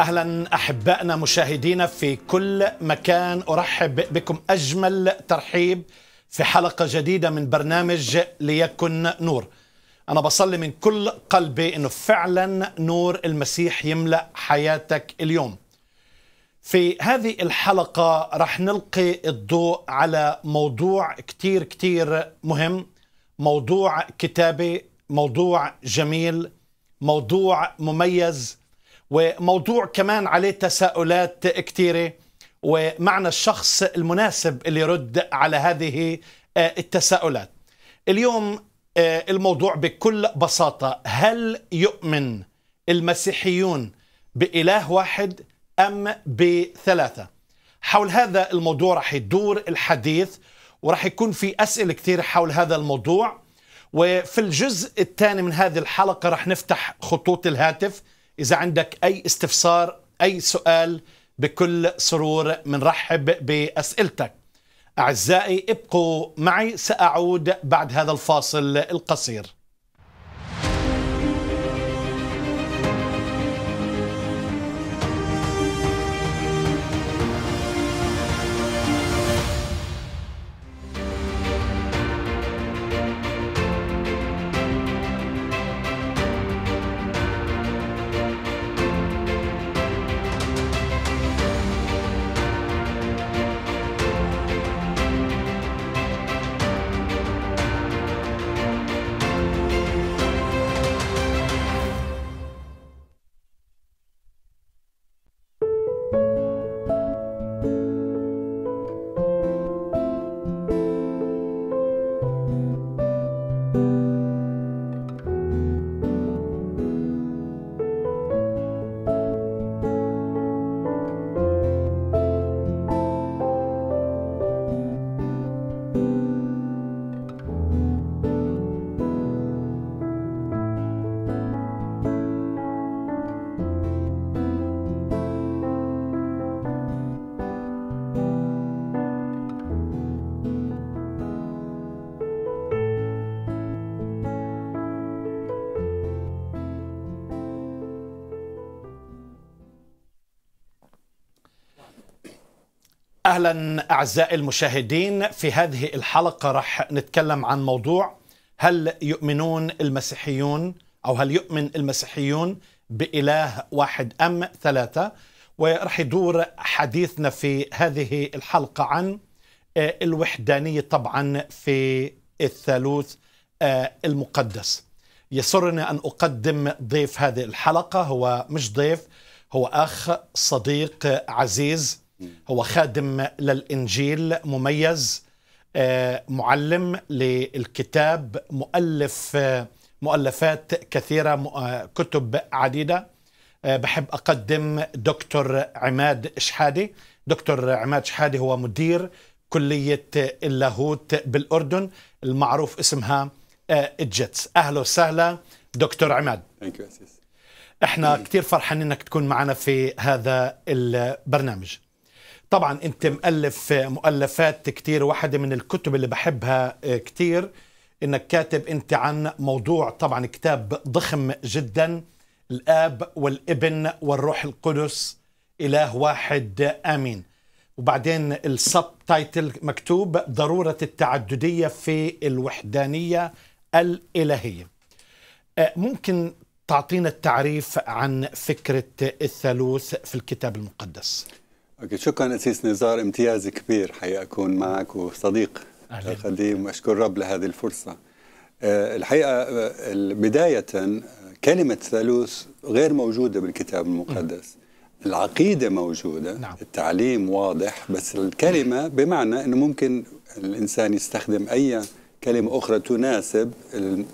اهلا احبائنا مشاهدينا في كل مكان ارحب بكم اجمل ترحيب في حلقه جديده من برنامج ليكن نور. انا بصلي من كل قلبي انه فعلا نور المسيح يملا حياتك اليوم. في هذه الحلقه رح نلقي الضوء على موضوع كتير كتير مهم، موضوع كتابي، موضوع جميل، موضوع مميز وموضوع كمان عليه تساؤلات كثيرة ومعنا الشخص المناسب اللي يرد على هذه آه، التساؤلات اليوم آه، الموضوع بكل بساطة هل يؤمن المسيحيون بإله واحد أم بثلاثة حول هذا الموضوع رح يدور الحديث ورح يكون في أسئلة كثيرة حول هذا الموضوع وفي الجزء الثاني من هذه الحلقة رح نفتح خطوط الهاتف إذا عندك أي استفسار أي سؤال بكل سرور منرحب بأسئلتك أعزائي ابقوا معي سأعود بعد هذا الفاصل القصير اهلا اعزائي المشاهدين في هذه الحلقه رح نتكلم عن موضوع هل يؤمنون المسيحيون او هل يؤمن المسيحيون باله واحد ام ثلاثه ورح يدور حديثنا في هذه الحلقه عن آه، الوحدانيه طبعا في الثالوث آه، المقدس يسرني ان اقدم ضيف هذه الحلقه هو مش ضيف هو اخ صديق عزيز هو خادم للإنجيل مميز آه، معلم للكتاب مؤلف آه، مؤلفات كثيرة آه، كتب عديدة بحب أقدم دكتور عماد شحادي دكتور عماد شحادي هو مدير كلية اللاهوت بالأردن المعروف اسمها الجيتس أهلا وسهلا دكتور عماد احنا كثير فرحانين انك تكون معنا في هذا البرنامج طبعا انت مؤلف مؤلفات كتير واحدة من الكتب اللي بحبها آه، كتير انك كاتب انت عن موضوع طبعا كتاب ضخم جدا الاب والابن والروح القدس اله واحد امين وبعدين السب تايتل مكتوب ضروره التعدديه في الوحدانيه الالهيه آه، ممكن تعطينا التعريف عن فكره الثالوث في الكتاب المقدس اوكي شكرا اسيس نزار امتياز كبير حقيقه اكون معك وصديق أهلين. قديم واشكر رب لهذه الفرصه آه، الحقيقه آه، بدايه كلمه ثالوث غير موجوده بالكتاب المقدس العقيده موجوده نعم. التعليم واضح بس الكلمه بمعنى انه ممكن الانسان يستخدم اي كلمه اخرى تناسب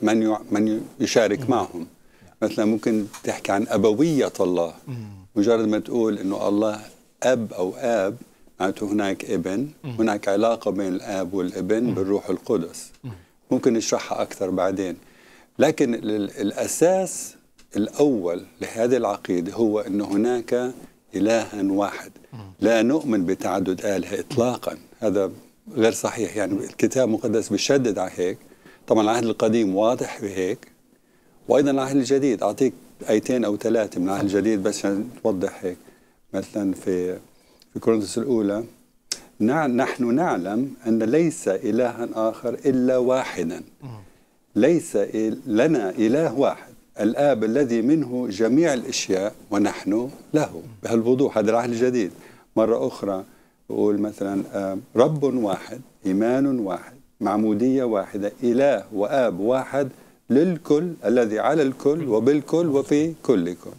من من يشارك معهم نعم. مثلا ممكن تحكي عن ابويه الله مجرد ما تقول انه الله اب او اب معناته هناك ابن هناك علاقه بين الاب والابن بالروح القدس ممكن نشرحها اكثر بعدين لكن الاساس الاول لهذه العقيده هو ان هناك الها واحد لا نؤمن بتعدد الهه اطلاقا هذا غير صحيح يعني الكتاب المقدس بيشدد على هيك طبعا العهد القديم واضح بهيك وايضا العهد الجديد اعطيك ايتين او ثلاثه من العهد الجديد بس عشان توضح هيك مثلا في في كورنثوس الأولى نحن نعلم أن ليس إلها آخر إلا واحدا ليس لنا إله واحد الآب الذي منه جميع الأشياء ونحن له بهالوضوح هذا العهد الجديد مرة أخرى بقول مثلا آه، رب واحد إيمان واحد معمودية واحدة إله وآب واحد للكل الذي على الكل وبالكل وفي كلكم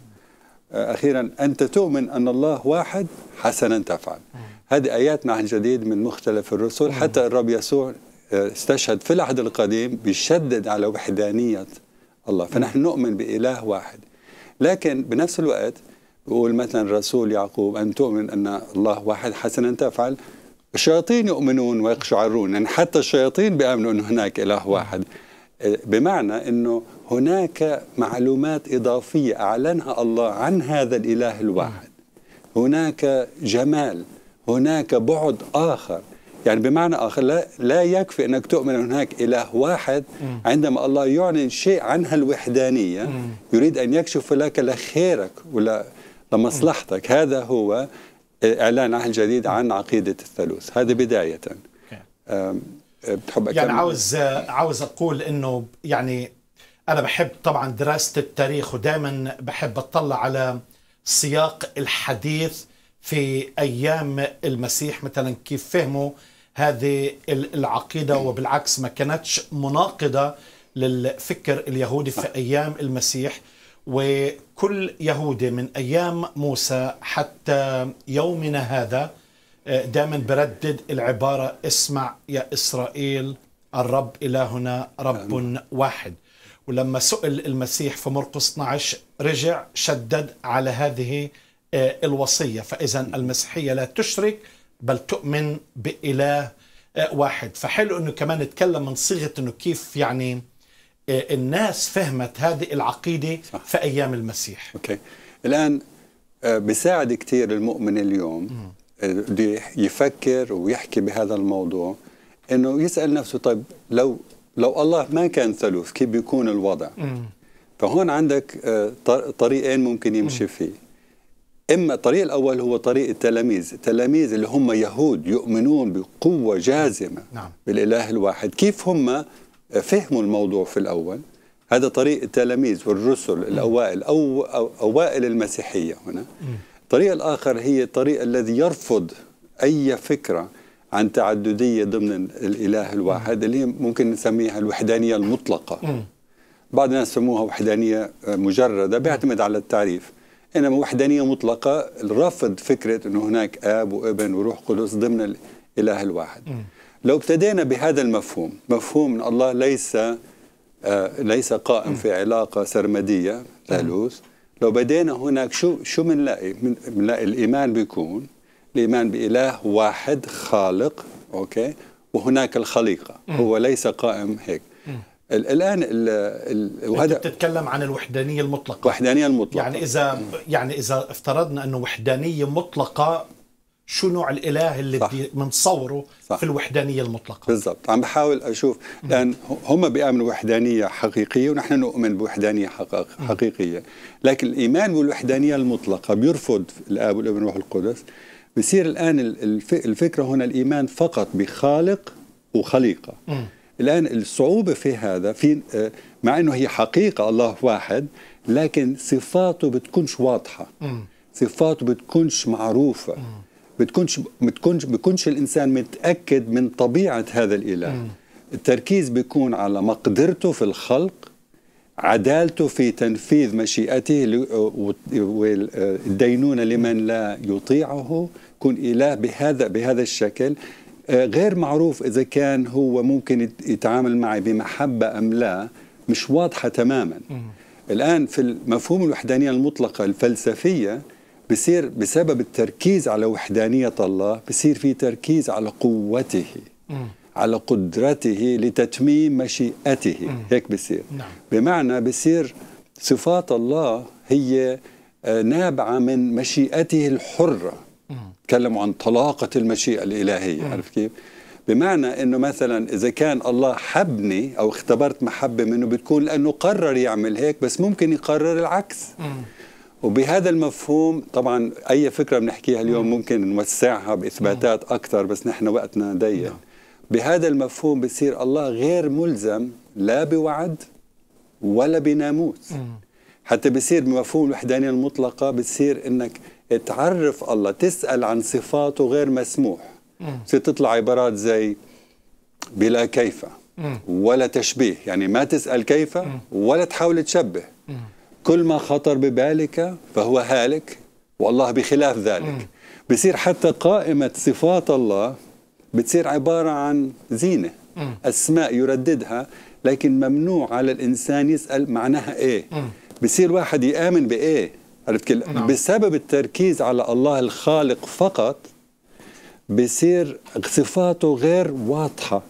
آه، أخيرا أنت تؤمن أن الله واحد حسنا تفعل آه. هذه آياتنا عن جديد من مختلف الرسل آه. حتى الرب يسوع استشهد في العهد القديم بيشدد على وحدانية الله فنحن نؤمن بإله واحد لكن بنفس الوقت بيقول مثلا الرسول يعقوب أن تؤمن أن الله واحد حسنا تفعل الشياطين يؤمنون ويقشعرون يعني حتى الشياطين بيأمنوا أن هناك إله واحد بمعنى أنه هناك معلومات إضافية أعلنها الله عن هذا الإله الواحد هناك جمال هناك بعد آخر يعني بمعنى آخر لا, لا يكفي أنك تؤمن أن هناك إله واحد عندما الله يعلن شيء عنها الوحدانية يريد أن يكشف لك لخيرك ولمصلحتك هذا هو إعلان عهد جديد عن عقيدة الثالوث هذا بداية أه، بتحب يعني أكمل يعني عاوز عاوز أقول أنه يعني أنا بحب طبعا دراسة التاريخ ودائما بحب أطلع على سياق الحديث في أيام المسيح مثلا كيف فهموا هذه العقيدة وبالعكس ما كانتش مناقضة للفكر اليهودي في أيام المسيح وكل يهودي من أيام موسى حتى يومنا هذا آه، دائما بردد العبارة اسمع يا إسرائيل الرب إلهنا رب واحد ولما سئل المسيح في مرقس 12 رجع شدد على هذه آه، الوصية فإذا المسيحية لا تشرك بل تؤمن بإله آه، واحد فحلو أنه كمان نتكلم من صيغة أنه كيف يعني آه، الناس فهمت هذه العقيدة صح. في أيام المسيح أوكي. الآن بيساعد كثير المؤمن اليوم بده يفكر ويحكي بهذا الموضوع انه يسال نفسه طيب لو لو الله ما كان ثالوث كيف بيكون الوضع مم. فهون عندك آه، طريقين ممكن يمشي فيه اما الطريق الاول هو طريق التلاميذ التلاميذ اللي هم يهود يؤمنون بقوه جازمه نعم. نعم. بالاله الواحد كيف هم آه، فهموا الموضوع في الاول هذا طريق التلاميذ والرسل الاوائل او اوائل المسيحيه هنا الطريق الاخر هي الطريق الذي يرفض اي فكره عن تعددية ضمن الإله الواحد اللي ممكن نسميها الوحدانية المطلقة بعض الناس سموها وحدانية آه، مجردة بيعتمد على التعريف إنما وحدانية مطلقة رفض فكرة أنه هناك آب وابن وروح قدس ضمن الإله الواحد لو ابتدينا بهذا المفهوم مفهوم أن الله ليس آه ليس قائم في علاقة سرمدية ثالوث لو بدينا هناك شو شو بنلاقي؟ بنلاقي الإيمان بيكون الإيمان بإله واحد خالق أوكي وهناك الخليقة هو ليس قائم هيك الان ال ال وهذا بتتكلم عن الوحدانيه المطلقه الوحدانيه المطلقه يعني اذا يعني اذا افترضنا انه وحدانيه مطلقه شو نوع الاله اللي بنصوره في الوحدانيه المطلقه بالضبط عم بحاول اشوف لان هم بيامنوا وحدانيه حقيقيه ونحن نؤمن بوحدانيه حقيقيه لكن الايمان بالوحدانيه المطلقه بيرفض الاب والابن والروح القدس بصير الآن الفكرة هنا الإيمان فقط بخالق وخليقة م. الآن الصعوبة في هذا في آه، مع أنه هي حقيقة الله واحد لكن صفاته بتكونش واضحة م. صفاته بتكونش معروفة م. بتكونش بتكونش بكونش الإنسان متأكد من طبيعة هذا الإله م. التركيز بيكون على مقدرته في الخلق عدالته في تنفيذ مشيئته والدينونة لمن لا يطيعه يكون إله بهذا بهذا الشكل آه، غير معروف إذا كان هو ممكن يتعامل معي بمحبة أم لا مش واضحة تماما الآن في المفهوم الوحدانية المطلقة الفلسفية بصير بسبب التركيز على وحدانية الله بصير في تركيز على قوته على قدرته لتتميم مشيئته هيك بصير نعم. بمعنى بصير صفات الله هي آه، نابعة من مشيئته الحرة تكلموا عن طلاقة المشيئة الإلهية عارف كيف؟ بمعنى انه مثلا اذا كان الله حبني او اختبرت محبه منه بتكون لانه قرر يعمل هيك بس ممكن يقرر العكس مم. وبهذا المفهوم طبعا اي فكره بنحكيها اليوم مم. ممكن نوسعها باثباتات اكثر بس نحن وقتنا ضيق نعم. بهذا المفهوم بصير الله غير ملزم لا بوعد ولا بناموس حتى بصير بمفهوم الوحدانيه المطلقه بتصير انك تعرف الله تسأل عن صفاته غير مسموح بصير تطلع عبارات زي بلا كيف ولا تشبيه يعني ما تسأل كيف ولا تحاول تشبه كل ما خطر ببالك فهو هالك والله بخلاف ذلك بصير حتى قائمة صفات الله بتصير عبارة عن زينة أسماء يرددها لكن ممنوع على الإنسان يسأل معناها إيه بصير واحد يآمن بإيه عرفت كيف؟ نعم. بسبب التركيز على الله الخالق فقط بصير صفاته غير واضحه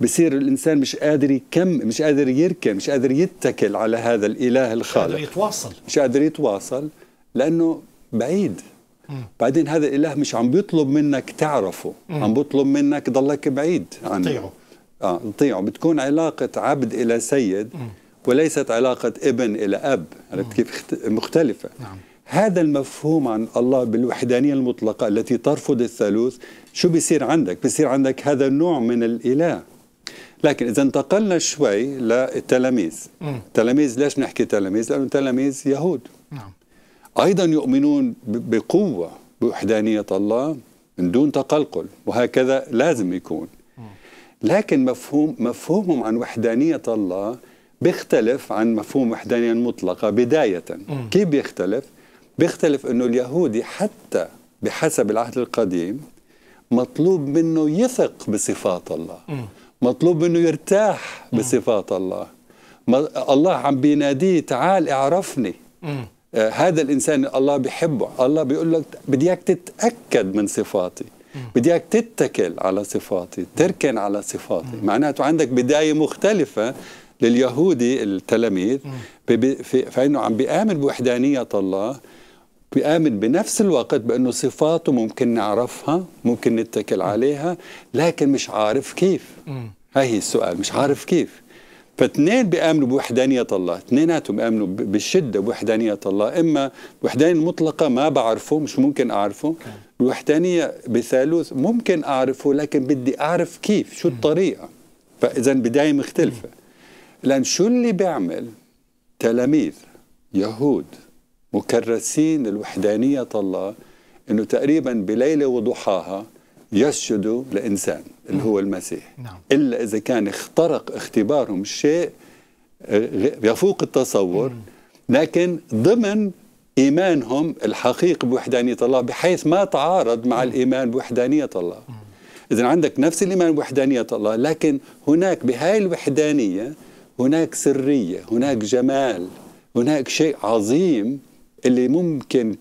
بصير الانسان مش قادر يكم مش قادر يركن مش قادر يتكل على هذا الاله الخالق مش قادر يتواصل مش قادر يتواصل لانه بعيد مم. بعدين هذا الاله مش عم بيطلب منك تعرفه مم. عم بيطلب منك ضلك بعيد عنه تطيعه اه تطيعه بتكون علاقه عبد الى سيد مم. وليست علاقة ابن إلى أب عرفت نعم. كيف مختلفة نعم. هذا المفهوم عن الله بالوحدانية المطلقة التي ترفض الثالوث شو بيصير عندك؟ بيصير عندك هذا النوع من الإله لكن إذا انتقلنا شوي للتلاميذ التلاميذ ليش نحكي تلاميذ؟ لأنه تلاميذ يهود نعم. أيضا يؤمنون بقوة بوحدانية الله من دون تقلقل وهكذا لازم يكون لكن مفهوم مفهومهم عن وحدانية الله بيختلف عن مفهوم وحدانية مطلقة بداية كيف بيختلف؟ بيختلف أنه اليهودي حتى بحسب العهد القديم مطلوب منه يثق بصفات الله مطلوب منه يرتاح بصفات الله الله عم بيناديه تعال اعرفني آه هذا الانسان الله بيحبه الله بيقول لك بدي اياك تتاكد من صفاتي بدي اياك تتكل على صفاتي تركن على صفاتي معناته عندك بدايه مختلفه لليهودي التلاميذ فإنه عم بيآمن بوحدانية الله بيآمن بنفس الوقت بأنه صفاته ممكن نعرفها ممكن نتكل عليها لكن مش عارف كيف هاي السؤال مش عارف كيف فاثنين بيامنوا بوحدانيه الله اثنيناتهم بيامنوا بالشده بوحدانيه الله اما الوحدانيه المطلقه ما بعرفه مش ممكن اعرفه الوحدانيه بثالوث ممكن اعرفه لكن بدي اعرف كيف شو الطريقه فاذا بدايه مختلفه لأن شو اللي بيعمل تلاميذ يهود مكرسين الوحدانية الله أنه تقريبا بليلة وضحاها يسجدوا لإنسان اللي هو نعم. المسيح نعم. إلا إذا كان اخترق اختبارهم شيء آه، يفوق التصور لكن ضمن إيمانهم الحقيقي بوحدانية الله بحيث ما تعارض مع الإيمان بوحدانية الله إذا عندك نفس الإيمان بوحدانية الله لكن هناك بهاي الوحدانية هناك سرية هناك جمال هناك شيء عظيم اللي ممكن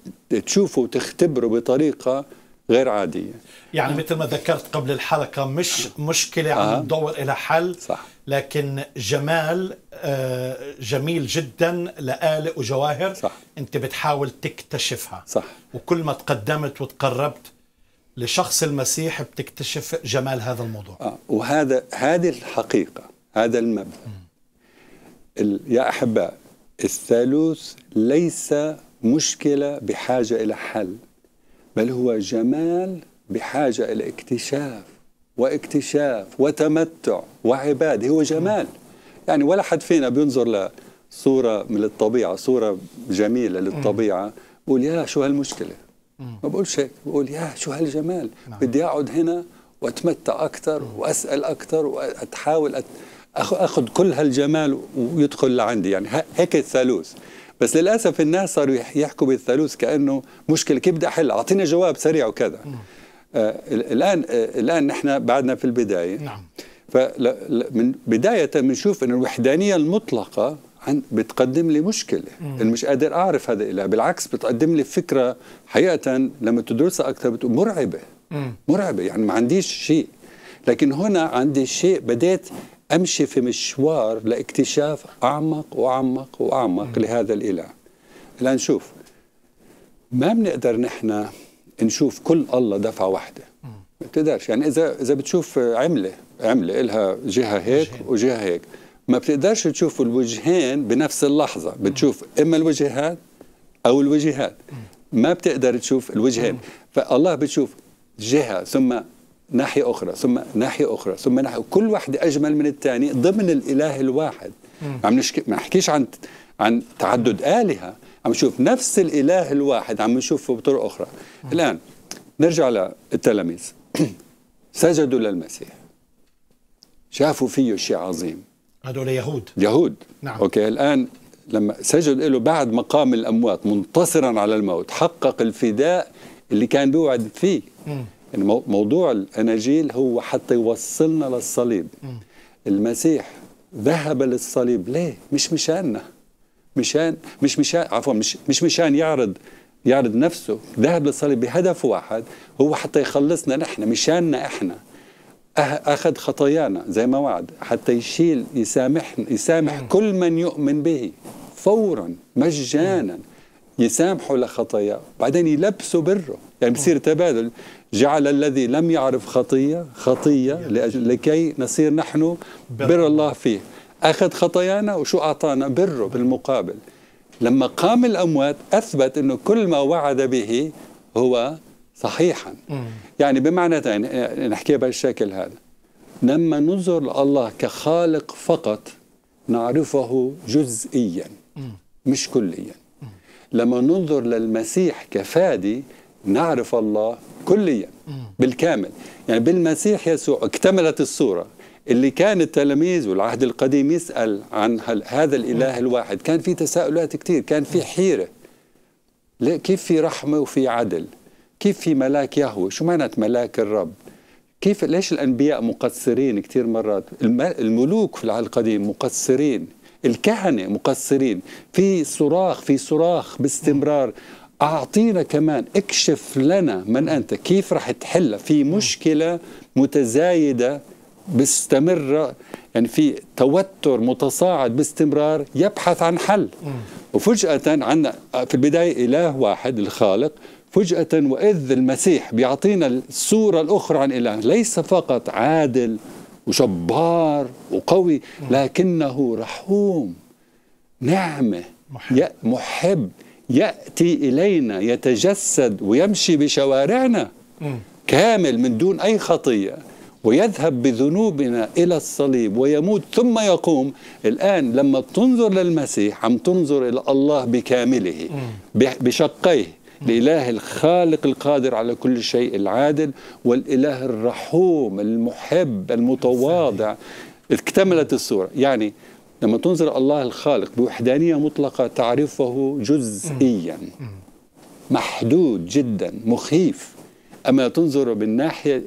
تشوفه وتختبره بطريقة غير عادية يعني مثل ما ذكرت قبل الحلقة مش آه. مشكلة عم تدور آه. ندور إلى حل صح. لكن جمال آه، جميل جدا لآلئ وجواهر صح. أنت بتحاول تكتشفها صح. وكل ما تقدمت وتقربت لشخص المسيح بتكتشف جمال هذا الموضوع آه. وهذا هذه الحقيقة هذا المبدأ يا أحباء الثالوث ليس مشكلة بحاجة إلى حل بل هو جمال بحاجة إلى اكتشاف واكتشاف وتمتع وعبادة هو جمال يعني ولا حد فينا بينظر لصورة من الطبيعة صورة جميلة للطبيعة بقول يا شو هالمشكلة ما بقولش هيك بقول يا شو هالجمال نعم. بدي أقعد هنا وأتمتع أكثر وأسأل أكثر وأتحاول أت... اخذ كل هالجمال ويدخل لعندي يعني هيك الثالوث بس للاسف الناس صاروا يحكوا بالثالوث كانه مشكله كيف بدي احل اعطينا جواب سريع وكذا نعم. آه الان آه الان نحن بعدنا في البدايه نعم فمن بدايه بنشوف انه الوحدانيه المطلقه بتقدم لي مشكله انا مش قادر اعرف هذا الا بالعكس بتقدم لي فكره حقيقه لما تدرسها اكثر بتقول مرعبه مم. مرعبه يعني ما عنديش شيء لكن هنا عندي شيء بديت امشي في مشوار لاكتشاف اعمق واعمق واعمق لهذا الاله الان شوف ما بنقدر نحن نشوف كل الله دفعه واحده ما بتقدرش يعني اذا اذا بتشوف عمله عمله لها جهه هيك وجهه هيك ما بتقدرش تشوف الوجهين بنفس اللحظه بتشوف اما الوجهات او الوجهات ما بتقدر تشوف الوجهين فالله بتشوف جهه ثم ناحية أخرى ثم ناحية أخرى ثم ناحية كل واحدة أجمل من الثاني ضمن الإله الواحد عم نشكي ما نحكيش عن عن تعدد آلهة عم نشوف نفس الإله الواحد عم نشوفه بطرق أخرى مم. الآن نرجع للتلاميذ سجدوا للمسيح شافوا فيه شيء عظيم هذول يهود يهود نعم أوكي الآن لما سجد له بعد مقام الأموات منتصرا على الموت حقق الفداء اللي كان بيوعد فيه مم. يعني موضوع الاناجيل هو حتى يوصلنا للصليب المسيح ذهب للصليب ليه مش مشاننا مشان مش مشان عفوا مش مش مشان يعرض يعرض نفسه ذهب للصليب بهدف واحد هو حتى يخلصنا نحن مشاننا احنا أه-, اخذ خطايانا زي ما وعد حتى يشيل يسامح يسامح كل من يؤمن به فورا مجانا يسامحه لخطاياه بعدين يلبسه بره يعني بصير تبادل جعل الذي لم يعرف خطية خطية لأجل لكي نصير نحن بر الله فيه أخذ خطايانا وشو أعطانا بره بالمقابل لما قام الأموات أثبت أنه كل ما وعد به هو صحيحا يعني بمعنى ثاني آه، نحكيها بهالشكل هذا لما ننظر لله كخالق فقط نعرفه جزئيا مش كليا لما ننظر للمسيح كفادي نعرف الله كليا بالكامل يعني بالمسيح يسوع اكتملت الصورة اللي كان التلاميذ والعهد القديم يسأل عن هذا الإله الواحد كان في تساؤلات كتير كان في حيرة كيف في رحمة وفي عدل كيف في ملاك يهوه شو معنات ملاك الرب كيف ليش الأنبياء مقصرين كتير مرات الملوك في العهد القديم مقصرين الكهنة مقصرين في صراخ في صراخ باستمرار أعطينا كمان اكشف لنا من أنت كيف رح تحلها في مشكلة متزايدة مستمرة يعني في توتر متصاعد باستمرار يبحث عن حل وفجأة عندنا في البداية إله واحد الخالق فجأة وإذ المسيح بيعطينا الصورة الأخرى عن إله ليس فقط عادل وجبار وقوي لكنه رحوم نعمة محب, محب يأتي إلينا يتجسد ويمشي بشوارعنا كامل من دون أي خطية ويذهب بذنوبنا إلى الصليب ويموت ثم يقوم الآن لما تنظر للمسيح عم تنظر إلى الله بكامله بشقيه الإله الخالق القادر على كل شيء العادل والإله الرحوم المحب المتواضع اكتملت الصورة يعني لما تنظر الله الخالق بوحدانية مطلقة تعرفه جزئيا محدود جدا مخيف أما تنظر بالناحية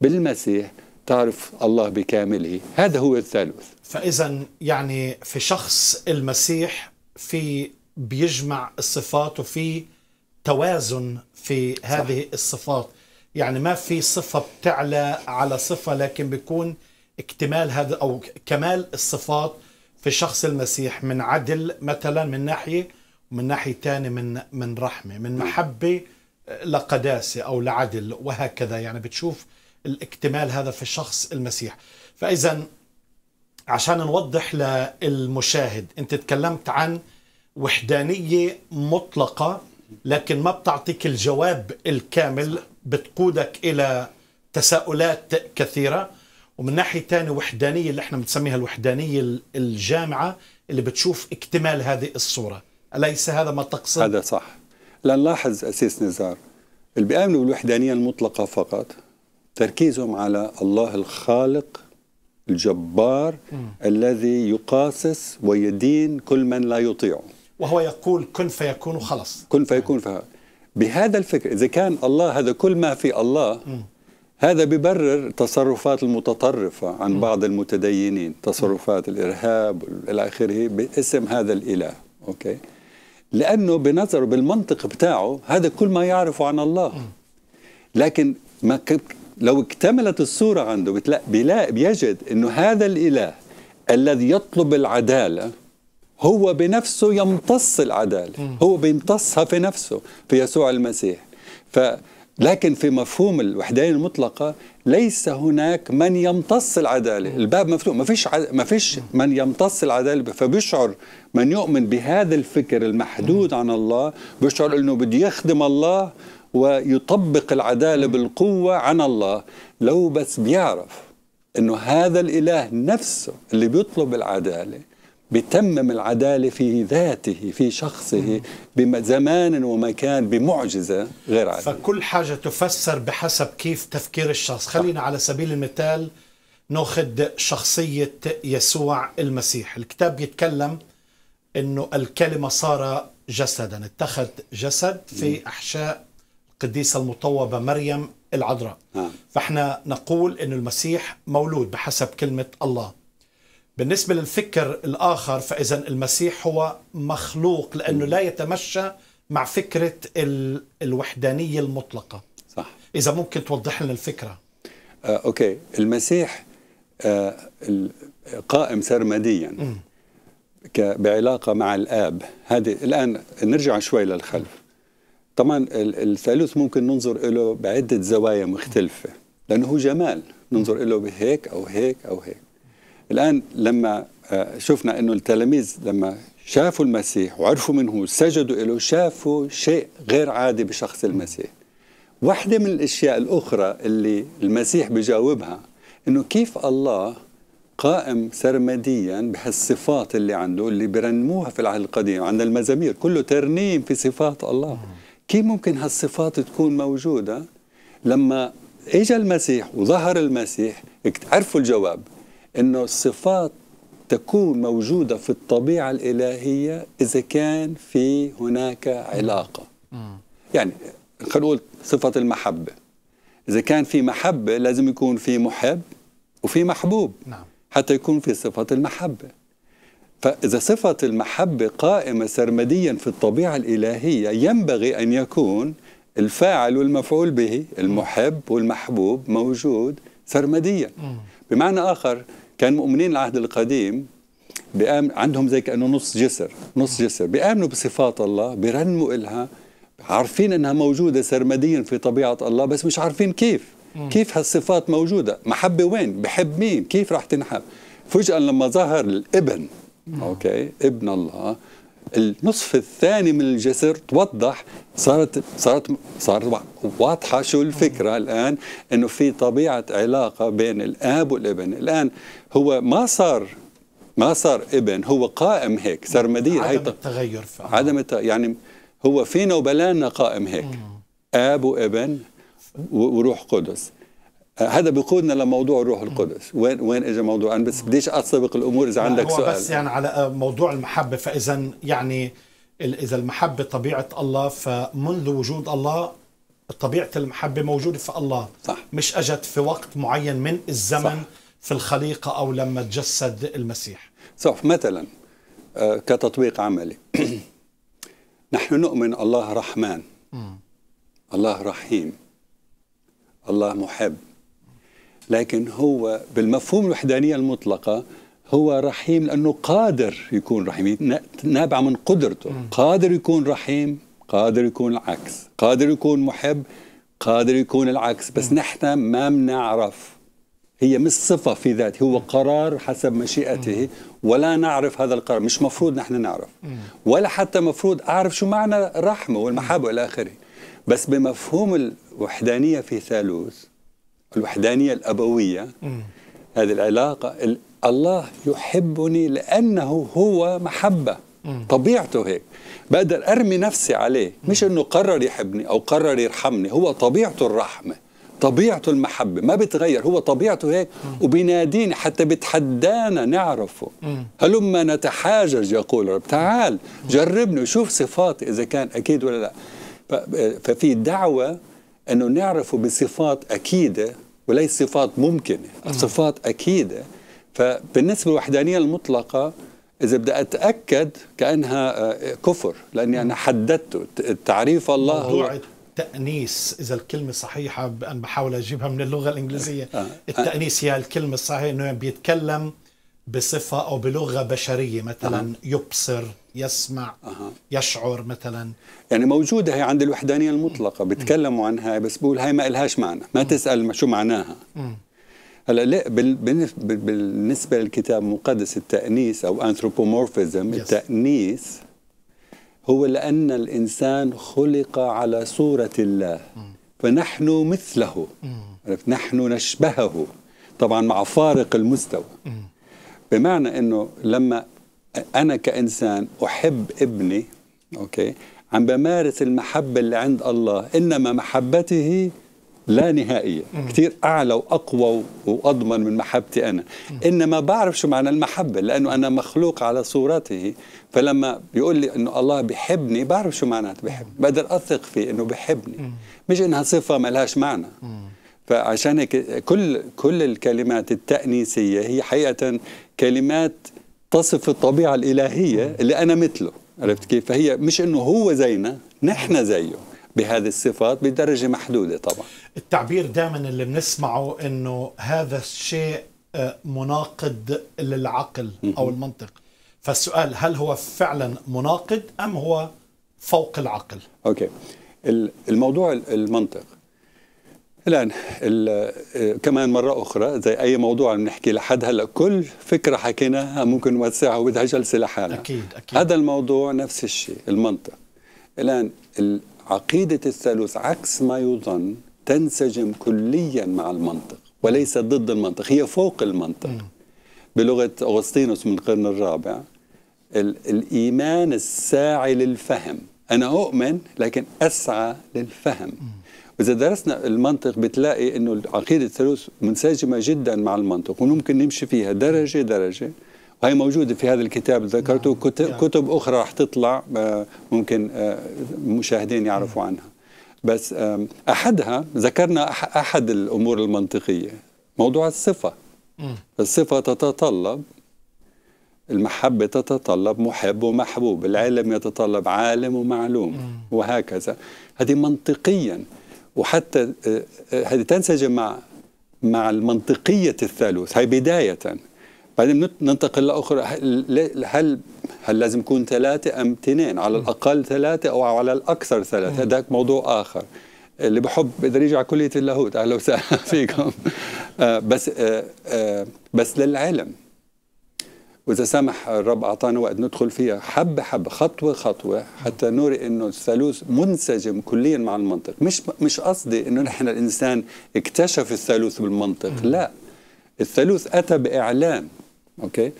بالمسيح تعرف الله بكامله هذا هو الثالث فإذا يعني في شخص المسيح في بيجمع الصفات وفي توازن في هذه صح. الصفات يعني ما في صفة بتعلى على صفة لكن بيكون اكتمال هذا أو كمال الصفات في شخص المسيح من عدل مثلا من ناحيه ومن ناحيه ثانيه من من رحمه من محبه آه، لقداسه او لعدل وهكذا يعني بتشوف الاكتمال هذا في شخص المسيح فاذا عشان نوضح للمشاهد انت تكلمت عن وحدانيه مطلقه لكن ما بتعطيك الجواب الكامل بتقودك الى تساؤلات كثيره ومن ناحية ثانية وحدانية اللي احنا بنسميها الوحدانية الجامعة اللي بتشوف اكتمال هذه الصورة أليس هذا ما تقصد؟ هذا صح لنلاحظ لاحظ أسيس نزار اللي بيأمنوا بالوحدانية المطلقة فقط تركيزهم على الله الخالق الجبار م. الذي يقاصص ويدين كل من لا يطيعه وهو يقول كن فيكون وخلص كن فيكون فهذا بهذا الفكر إذا كان الله هذا كل ما في الله م. هذا ببرر تصرفات المتطرفة عن بعض المتدينين تصرفات الإرهاب إلى آخره باسم هذا الإله أوكي لأنه بنظره بالمنطق بتاعه هذا كل ما يعرفه عن الله لكن ما لو اكتملت الصورة عنده بيلاقي بيجد أنه هذا الإله الذي يطلب العدالة هو بنفسه يمتص العدالة هو بيمتصها في نفسه في يسوع المسيح ف لكن في مفهوم الوحدانية المطلقة ليس هناك من يمتص العدالة الباب مفتوح ما فيش عد... ما فيش من يمتص العدالة فبيشعر من يؤمن بهذا الفكر المحدود عن الله بيشعر أنه بده يخدم الله ويطبق العدالة بالقوة عن الله لو بس بيعرف أنه هذا الإله نفسه اللي بيطلب العدالة بتمم العدالة في ذاته في شخصه بزمان ومكان بمعجزة غير عادية فكل حاجة تفسر بحسب كيف تفكير الشخص خلينا على سبيل المثال ناخذ شخصية يسوع المسيح الكتاب يتكلم أنه الكلمة صار جسدا اتخذ جسد في أحشاء القديسة المطوبة مريم العذراء نعم. فاحنا نقول أن المسيح مولود بحسب كلمة الله بالنسبة للفكر الآخر فإذا المسيح هو مخلوق لأنه لا يتمشى مع فكرة الوحدانية المطلقة صح إذا ممكن توضح لنا الفكرة آه، أوكي المسيح آه، قائم سرمديا م. بعلاقة مع الآب هذه الآن نرجع شوي للخلف طبعا الثالوث ممكن ننظر له بعدة زوايا مختلفة لأنه هو جمال ننظر له بهيك أو هيك أو هيك الآن لما آه، شفنا أنه التلاميذ لما شافوا المسيح وعرفوا منه سجدوا له شافوا شيء غير عادي بشخص المسيح واحدة من الأشياء الأخرى اللي المسيح بجاوبها أنه كيف الله قائم سرمديا بهالصفات اللي عنده اللي برنموها في العهد القديم عند المزامير كله ترنيم في صفات الله كيف ممكن هالصفات تكون موجودة لما اجى المسيح وظهر المسيح عرفوا الجواب انه الصفات تكون موجوده في الطبيعه الالهيه اذا كان في هناك علاقه يعني خلينا نقول صفه المحبه اذا كان في محبه لازم يكون في محب وفي محبوب نعم. حتى يكون في صفه المحبه فاذا صفه المحبه قائمه سرمديا في الطبيعه الالهيه ينبغي ان يكون الفاعل والمفعول به المحب والمحبوب موجود سرمديا بمعنى اخر كان مؤمنين العهد القديم بأمن عندهم زي كأنه نص جسر نص جسر بيآمنوا بصفات الله بيرنموا إلها عارفين انها موجوده سرمديا في طبيعه الله بس مش عارفين كيف كيف هالصفات موجوده محبه وين بحب مين كيف راح تنحب فجاه لما ظهر الابن اوكي ابن الله النصف الثاني من الجسر توضح صارت صارت صارت واضحه شو الفكره الان انه في طبيعه علاقه بين الاب والابن الان هو ما صار ما صار ابن هو قائم هيك صار مدير عدم هي التغير فعلا. عدم الت... يعني هو فينا وبلانا قائم هيك مم. اب وابن وروح قدس آه، هذا بيقودنا لموضوع الروح القدس وين وين اجى موضوع انا بس بديش اتسابق الامور اذا عندك هو سؤال بس يعني على آه، موضوع المحبه فاذا يعني اذا المحبه طبيعه الله فمنذ وجود الله طبيعه المحبه موجوده في الله صح. مش اجت في وقت معين من الزمن صح. في الخليقة أو لما تجسد المسيح صح مثلا آه، كتطبيق عملي نحن نؤمن الله رحمن الله رحيم الله محب لكن هو بالمفهوم الوحدانية المطلقة هو رحيم لأنه قادر يكون رحيم نابع من قدرته قادر يكون رحيم قادر يكون العكس قادر يكون محب قادر يكون العكس بس نحن ما بنعرف هي مش صفة في ذاته هو قرار حسب مشيئته ولا نعرف هذا القرار مش مفروض نحن نعرف ولا حتى مفروض أعرف شو معنى الرحمة والمحابة إلى آخره بس بمفهوم الوحدانية في ثالوث الوحدانية الأبوية هذه العلاقة الله يحبني لأنه هو محبة طبيعته هيك بقدر أرمي نفسي عليه مش أنه قرر يحبني أو قرر يرحمني هو طبيعته الرحمة طبيعته المحبة ما بتغير هو طبيعته هيك وبينادينا حتى بتحدانا نعرفه هلما نتحاجج يقول رب تعال جربني وشوف صفاتي إذا كان أكيد ولا لا ففي دعوة أنه نعرفه بصفات أكيدة وليس صفات ممكنة صفات أكيدة فبالنسبة للوحدانية المطلقة إذا بدي أتأكد كأنها آه، كفر لأني أنا حددته تعريف الله هو التأنيس إذا الكلمة صحيحة أنا بحاول أجيبها من اللغة الإنجليزية آه. التأنيس هي الكلمة الصحيحة أنه يعني بيتكلم بصفة أو بلغة بشرية مثلا يبصر يسمع يشعر مثلا يعني موجودة هي عند الوحدانية المطلقة بيتكلموا عنها بس بقول هاي ما إلهاش معنى ما تسأل شو معناها هلا لا بالنسبة للكتاب المقدس التأنيس أو أنثروبومورفيزم التأنيس هو لأن الإنسان خلق على صورة الله فنحن مثله نحن نشبهه طبعا مع فارق المستوى بمعنى أنه لما أنا كإنسان أحب ابني أوكي عم بمارس المحبة اللي عند الله إنما محبته لا نهائية كثير أعلى وأقوى وأضمن من محبتي أنا إنما بعرف شو معنى المحبة لأنه أنا مخلوق على صورته فلما بيقول لي إنه الله بحبني بعرف شو معنى بحب بقدر أثق فيه إنه بحبني مش إنها صفة ما لهاش معنى فعشان هيك كل كل الكلمات التأنيسية هي حقيقة كلمات تصف الطبيعة الإلهية اللي أنا مثله عرفت كيف؟ فهي مش إنه هو زينا نحن زيه بهذه الصفات بدرجه محدوده طبعا التعبير دائما اللي بنسمعه انه هذا الشيء آه، مناقض للعقل او المنطق فالسؤال هل هو فعلا مناقض ام هو فوق العقل اوكي الموضوع المنطق الان آه، كمان مره اخرى زي اي موضوع بنحكي لحد هلا كل فكره حكيناها ممكن نوسعها وبدها جلسه لحالها اكيد اكيد هذا الموضوع نفس الشيء المنطق الان عقيدة الثالوث عكس ما يظن تنسجم كليا مع المنطق وليس ضد المنطق هي فوق المنطق بلغة أغسطينوس من القرن الرابع الإيمان الساعي للفهم أنا أؤمن لكن أسعى للفهم وإذا درسنا المنطق بتلاقي أنه عقيدة الثالوث منسجمة جدا مع المنطق وممكن نمشي فيها درجة درجة هاي موجودة في هذا الكتاب اللي ذكرته نعم. كتب أخرى راح تطلع آه، ممكن المشاهدين آه، يعرفوا عنها بس أحدها ذكرنا أحد الأمور المنطقية موضوع الصفة الصفة تتطلب المحبة تتطلب محب ومحبوب العلم يتطلب عالم ومعلوم وهكذا هذه منطقيا وحتى آه، هذه تنسجم مع مع المنطقية الثالوث هي بداية بعدين ننتقل لاخرى هل هل لازم يكون ثلاثه ام اثنين على الاقل ثلاثه او على الاكثر ثلاثه هذاك موضوع اخر اللي بحب بقدر يجي على كليه اللاهوت اهلا وسهلا فيكم آه، بس آه، آه، بس للعلم واذا سمح الرب اعطانا وقت ندخل فيها حبه حبه خطوه خطوه حتى نري انه الثالوث منسجم كليا مع المنطق مش مش قصدي انه نحن الانسان اكتشف الثالوث بالمنطق لا الثالوث اتى باعلان اوكي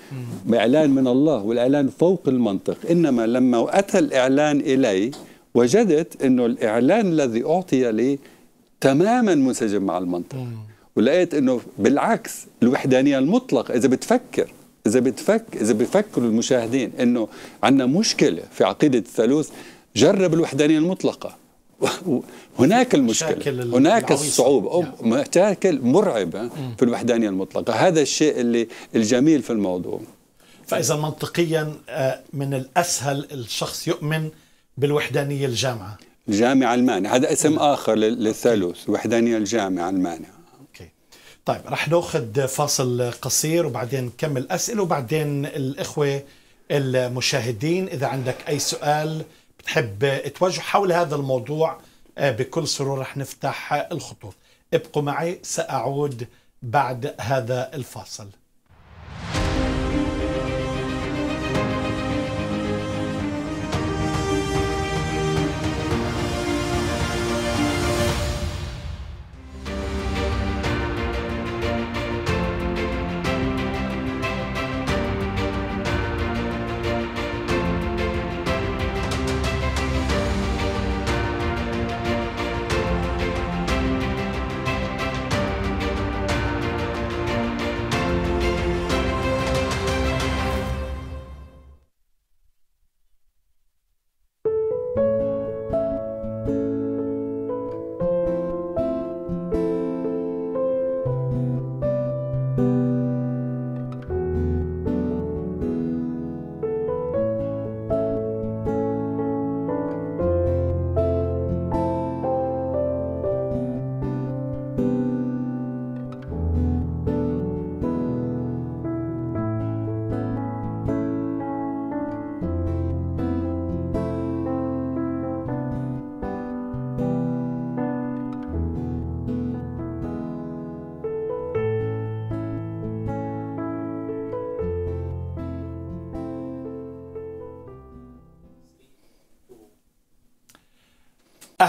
باعلان من الله والاعلان فوق المنطق انما لما اتى الاعلان الي وجدت انه الاعلان الذي اعطي لي تماما منسجم مع المنطق ولقيت انه بالعكس الوحدانيه المطلقه اذا بتفكر اذا بتفك اذا بيفكروا المشاهدين انه عندنا مشكله في عقيده الثالوث جرب الوحدانيه المطلقه هناك المشكلة هناك الصعوبة مشاكل مرعبة في الوحدانية المطلقة هذا الشيء اللي الجميل في الموضوع فإذا منطقيا آه، من الأسهل الشخص يؤمن بالوحدانية الجامعة الجامعة المانعة هذا اسم نعم. آخر للثالوث وحدانية الجامعة المانعة أوكي. طيب رح ناخذ فاصل قصير وبعدين نكمل أسئلة وبعدين الإخوة المشاهدين إذا عندك أي سؤال تحب توجه حول هذا الموضوع آه، بكل سرور رح نفتح الخطوط ابقوا معي سأعود بعد هذا الفاصل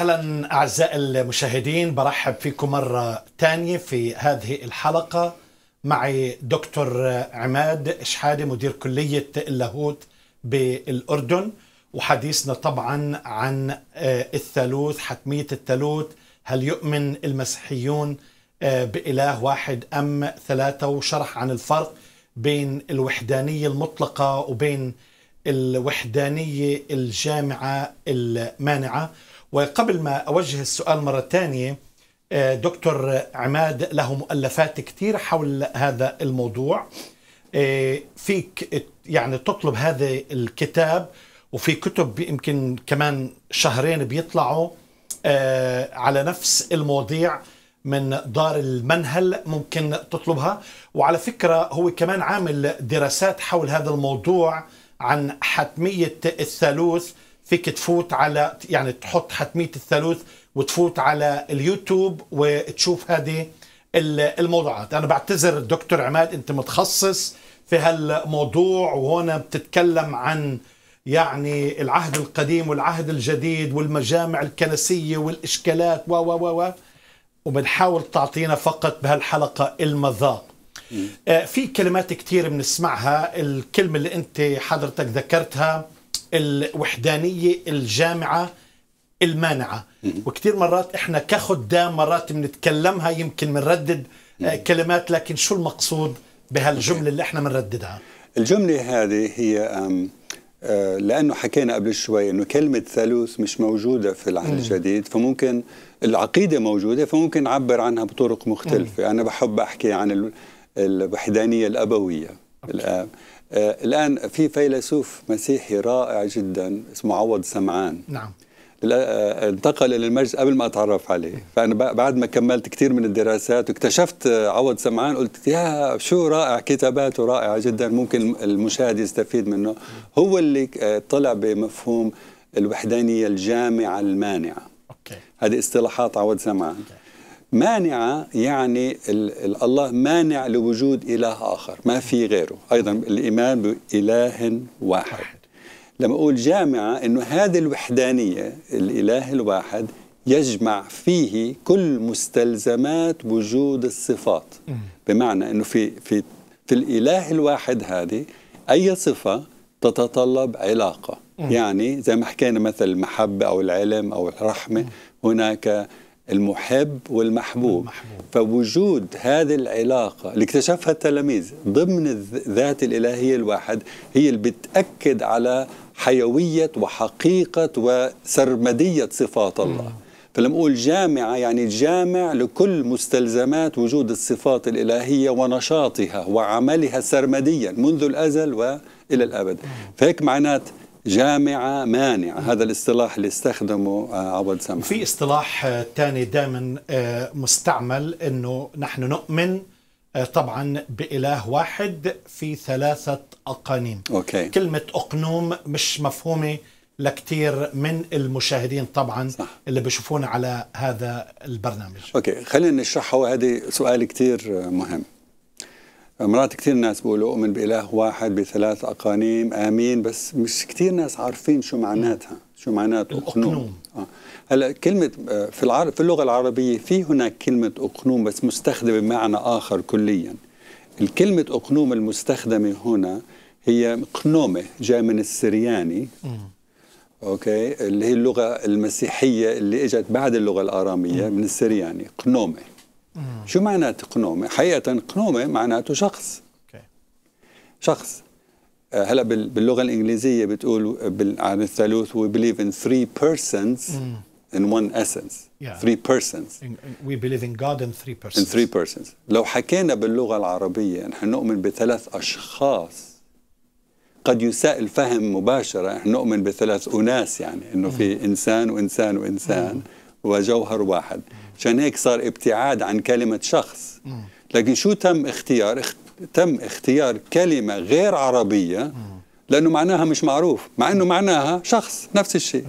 اهلا اعزائي المشاهدين برحب فيكم مره ثانيه في هذه الحلقه معي دكتور عماد شحاده مدير كليه اللاهوت بالاردن وحديثنا طبعا عن آه، الثالوث حتميه الثالوث هل يؤمن المسيحيون آه، باله واحد ام ثلاثه وشرح عن الفرق بين الوحدانيه المطلقه وبين الوحدانيه الجامعه المانعه وقبل ما أوجه السؤال مرة ثانية آه، دكتور عماد له مؤلفات كثير حول هذا الموضوع آه، فيك يعني تطلب هذا الكتاب وفي كتب يمكن كمان شهرين بيطلعوا آه، على نفس المواضيع من دار المنهل ممكن تطلبها وعلى فكرة هو كمان عامل دراسات حول هذا الموضوع عن حتمية الثالوث فيك تفوت على يعني تحط حتمية الثالوث وتفوت على اليوتيوب وتشوف هذه الموضوعات أنا بعتذر دكتور عماد أنت متخصص في هالموضوع وهنا بتتكلم عن يعني العهد القديم والعهد الجديد والمجامع الكنسية والإشكالات و و و وبنحاول تعطينا فقط بهالحلقة المذاق آه، في كلمات كثير بنسمعها الكلمة اللي أنت حضرتك ذكرتها الوحدانيه الجامعه المانعه وكثير مرات احنا كخدام مرات بنتكلمها يمكن بنردد آه، كلمات لكن شو المقصود بهالجمله اللي احنا بنرددها الجمله هذه هي آه، لانه حكينا قبل شوي انه كلمه ثالوث مش موجوده في العهد الجديد فممكن العقيده موجوده فممكن نعبر عنها بطرق مختلفه انا بحب احكي عن الوحدانيه الابويه أوكي. الاب آه، الآن في فيلسوف مسيحي رائع جدا اسمه عوض سمعان نعم آه، انتقل الى المجلس قبل ما اتعرف عليه إيه. فانا بعد ما كملت كثير من الدراسات واكتشفت آه، عوض سمعان قلت يا شو رائع كتاباته رائعه جدا ممكن المشاهد يستفيد منه إيه. هو اللي طلع بمفهوم الوحدانيه الجامعه المانعه أوكي. هذه اصطلاحات عوض سمعان أوكي. مانعة يعني الله مانع لوجود إله آخر ما في غيره أيضا الإيمان بإله واحد لما أقول جامعة أنه هذه الوحدانية الإله الواحد يجمع فيه كل مستلزمات وجود الصفات بمعنى أنه في, في, في الإله الواحد هذه أي صفة تتطلب علاقة يعني زي ما حكينا مثل المحبة أو العلم أو الرحمة هناك المحب والمحبوب المحبوب. فوجود هذه العلاقة اللي اكتشفها التلاميذ ضمن الذات الإلهية الواحد هي اللي بتأكد على حيوية وحقيقة وسرمدية صفات الله م. فلما أقول جامعة يعني جامع لكل مستلزمات وجود الصفات الإلهية ونشاطها وعملها سرمديا منذ الأزل وإلى الأبد فهيك معنات جامعة مانعة هذا الاصطلاح اللي استخدمه آه، عوض سامح في اصطلاح آه، تاني دائما آه، مستعمل أنه نحن نؤمن طبعا بإله واحد في ثلاثة أقانيم أوكي. كلمة أقنوم مش مفهومة لكثير من المشاهدين طبعا صح. اللي بيشوفونا على هذا البرنامج اوكي خلينا نشرحها وهذه سؤال كثير مهم مرات كثير ناس بيقولوا أؤمن بإله واحد بثلاث أقانيم آمين بس مش كثير ناس عارفين شو معناتها شو معنات أقنوم آه. هلا كلمة آه، في في اللغة العربية في هناك كلمة أقنوم بس مستخدمة بمعنى آخر كليا الكلمة أقنوم المستخدمة هنا هي قنومة جاي من السرياني اوكي اللي هي اللغة المسيحية اللي اجت بعد اللغة الآرامية من السرياني قنومة شو معنات قنومه؟ حقيقه قنومه معناته شخص أوكي. شخص آه، هلا باللغه الانجليزيه بتقول آه، عن الثالوث we believe in three persons in one essence yeah. three persons in, we believe in God in three persons in three persons لو حكينا باللغة العربية نحن نؤمن بثلاث أشخاص قد يساء الفهم مباشرة نحن نؤمن بثلاث أناس يعني أنه في إنسان وإنسان وإنسان وجوهر واحد عشان هيك صار ابتعاد عن كلمة شخص لكن شو تم اختيار تم اختيار كلمة غير عربية لأنه معناها مش معروف مع أنه معناها شخص نفس الشيء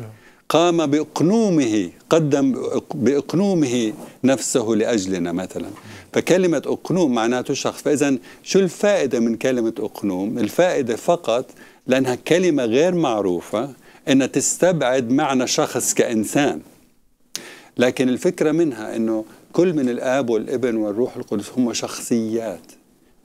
قام بإقنومه قدم بإقنومه نفسه لأجلنا مثلا فكلمة أقنوم معناته شخص فإذا شو الفائدة من كلمة أقنوم الفائدة فقط لأنها كلمة غير معروفة أنها تستبعد معنى شخص كإنسان لكن الفكرة منها أنه كل من الآب والابن والروح القدس هم شخصيات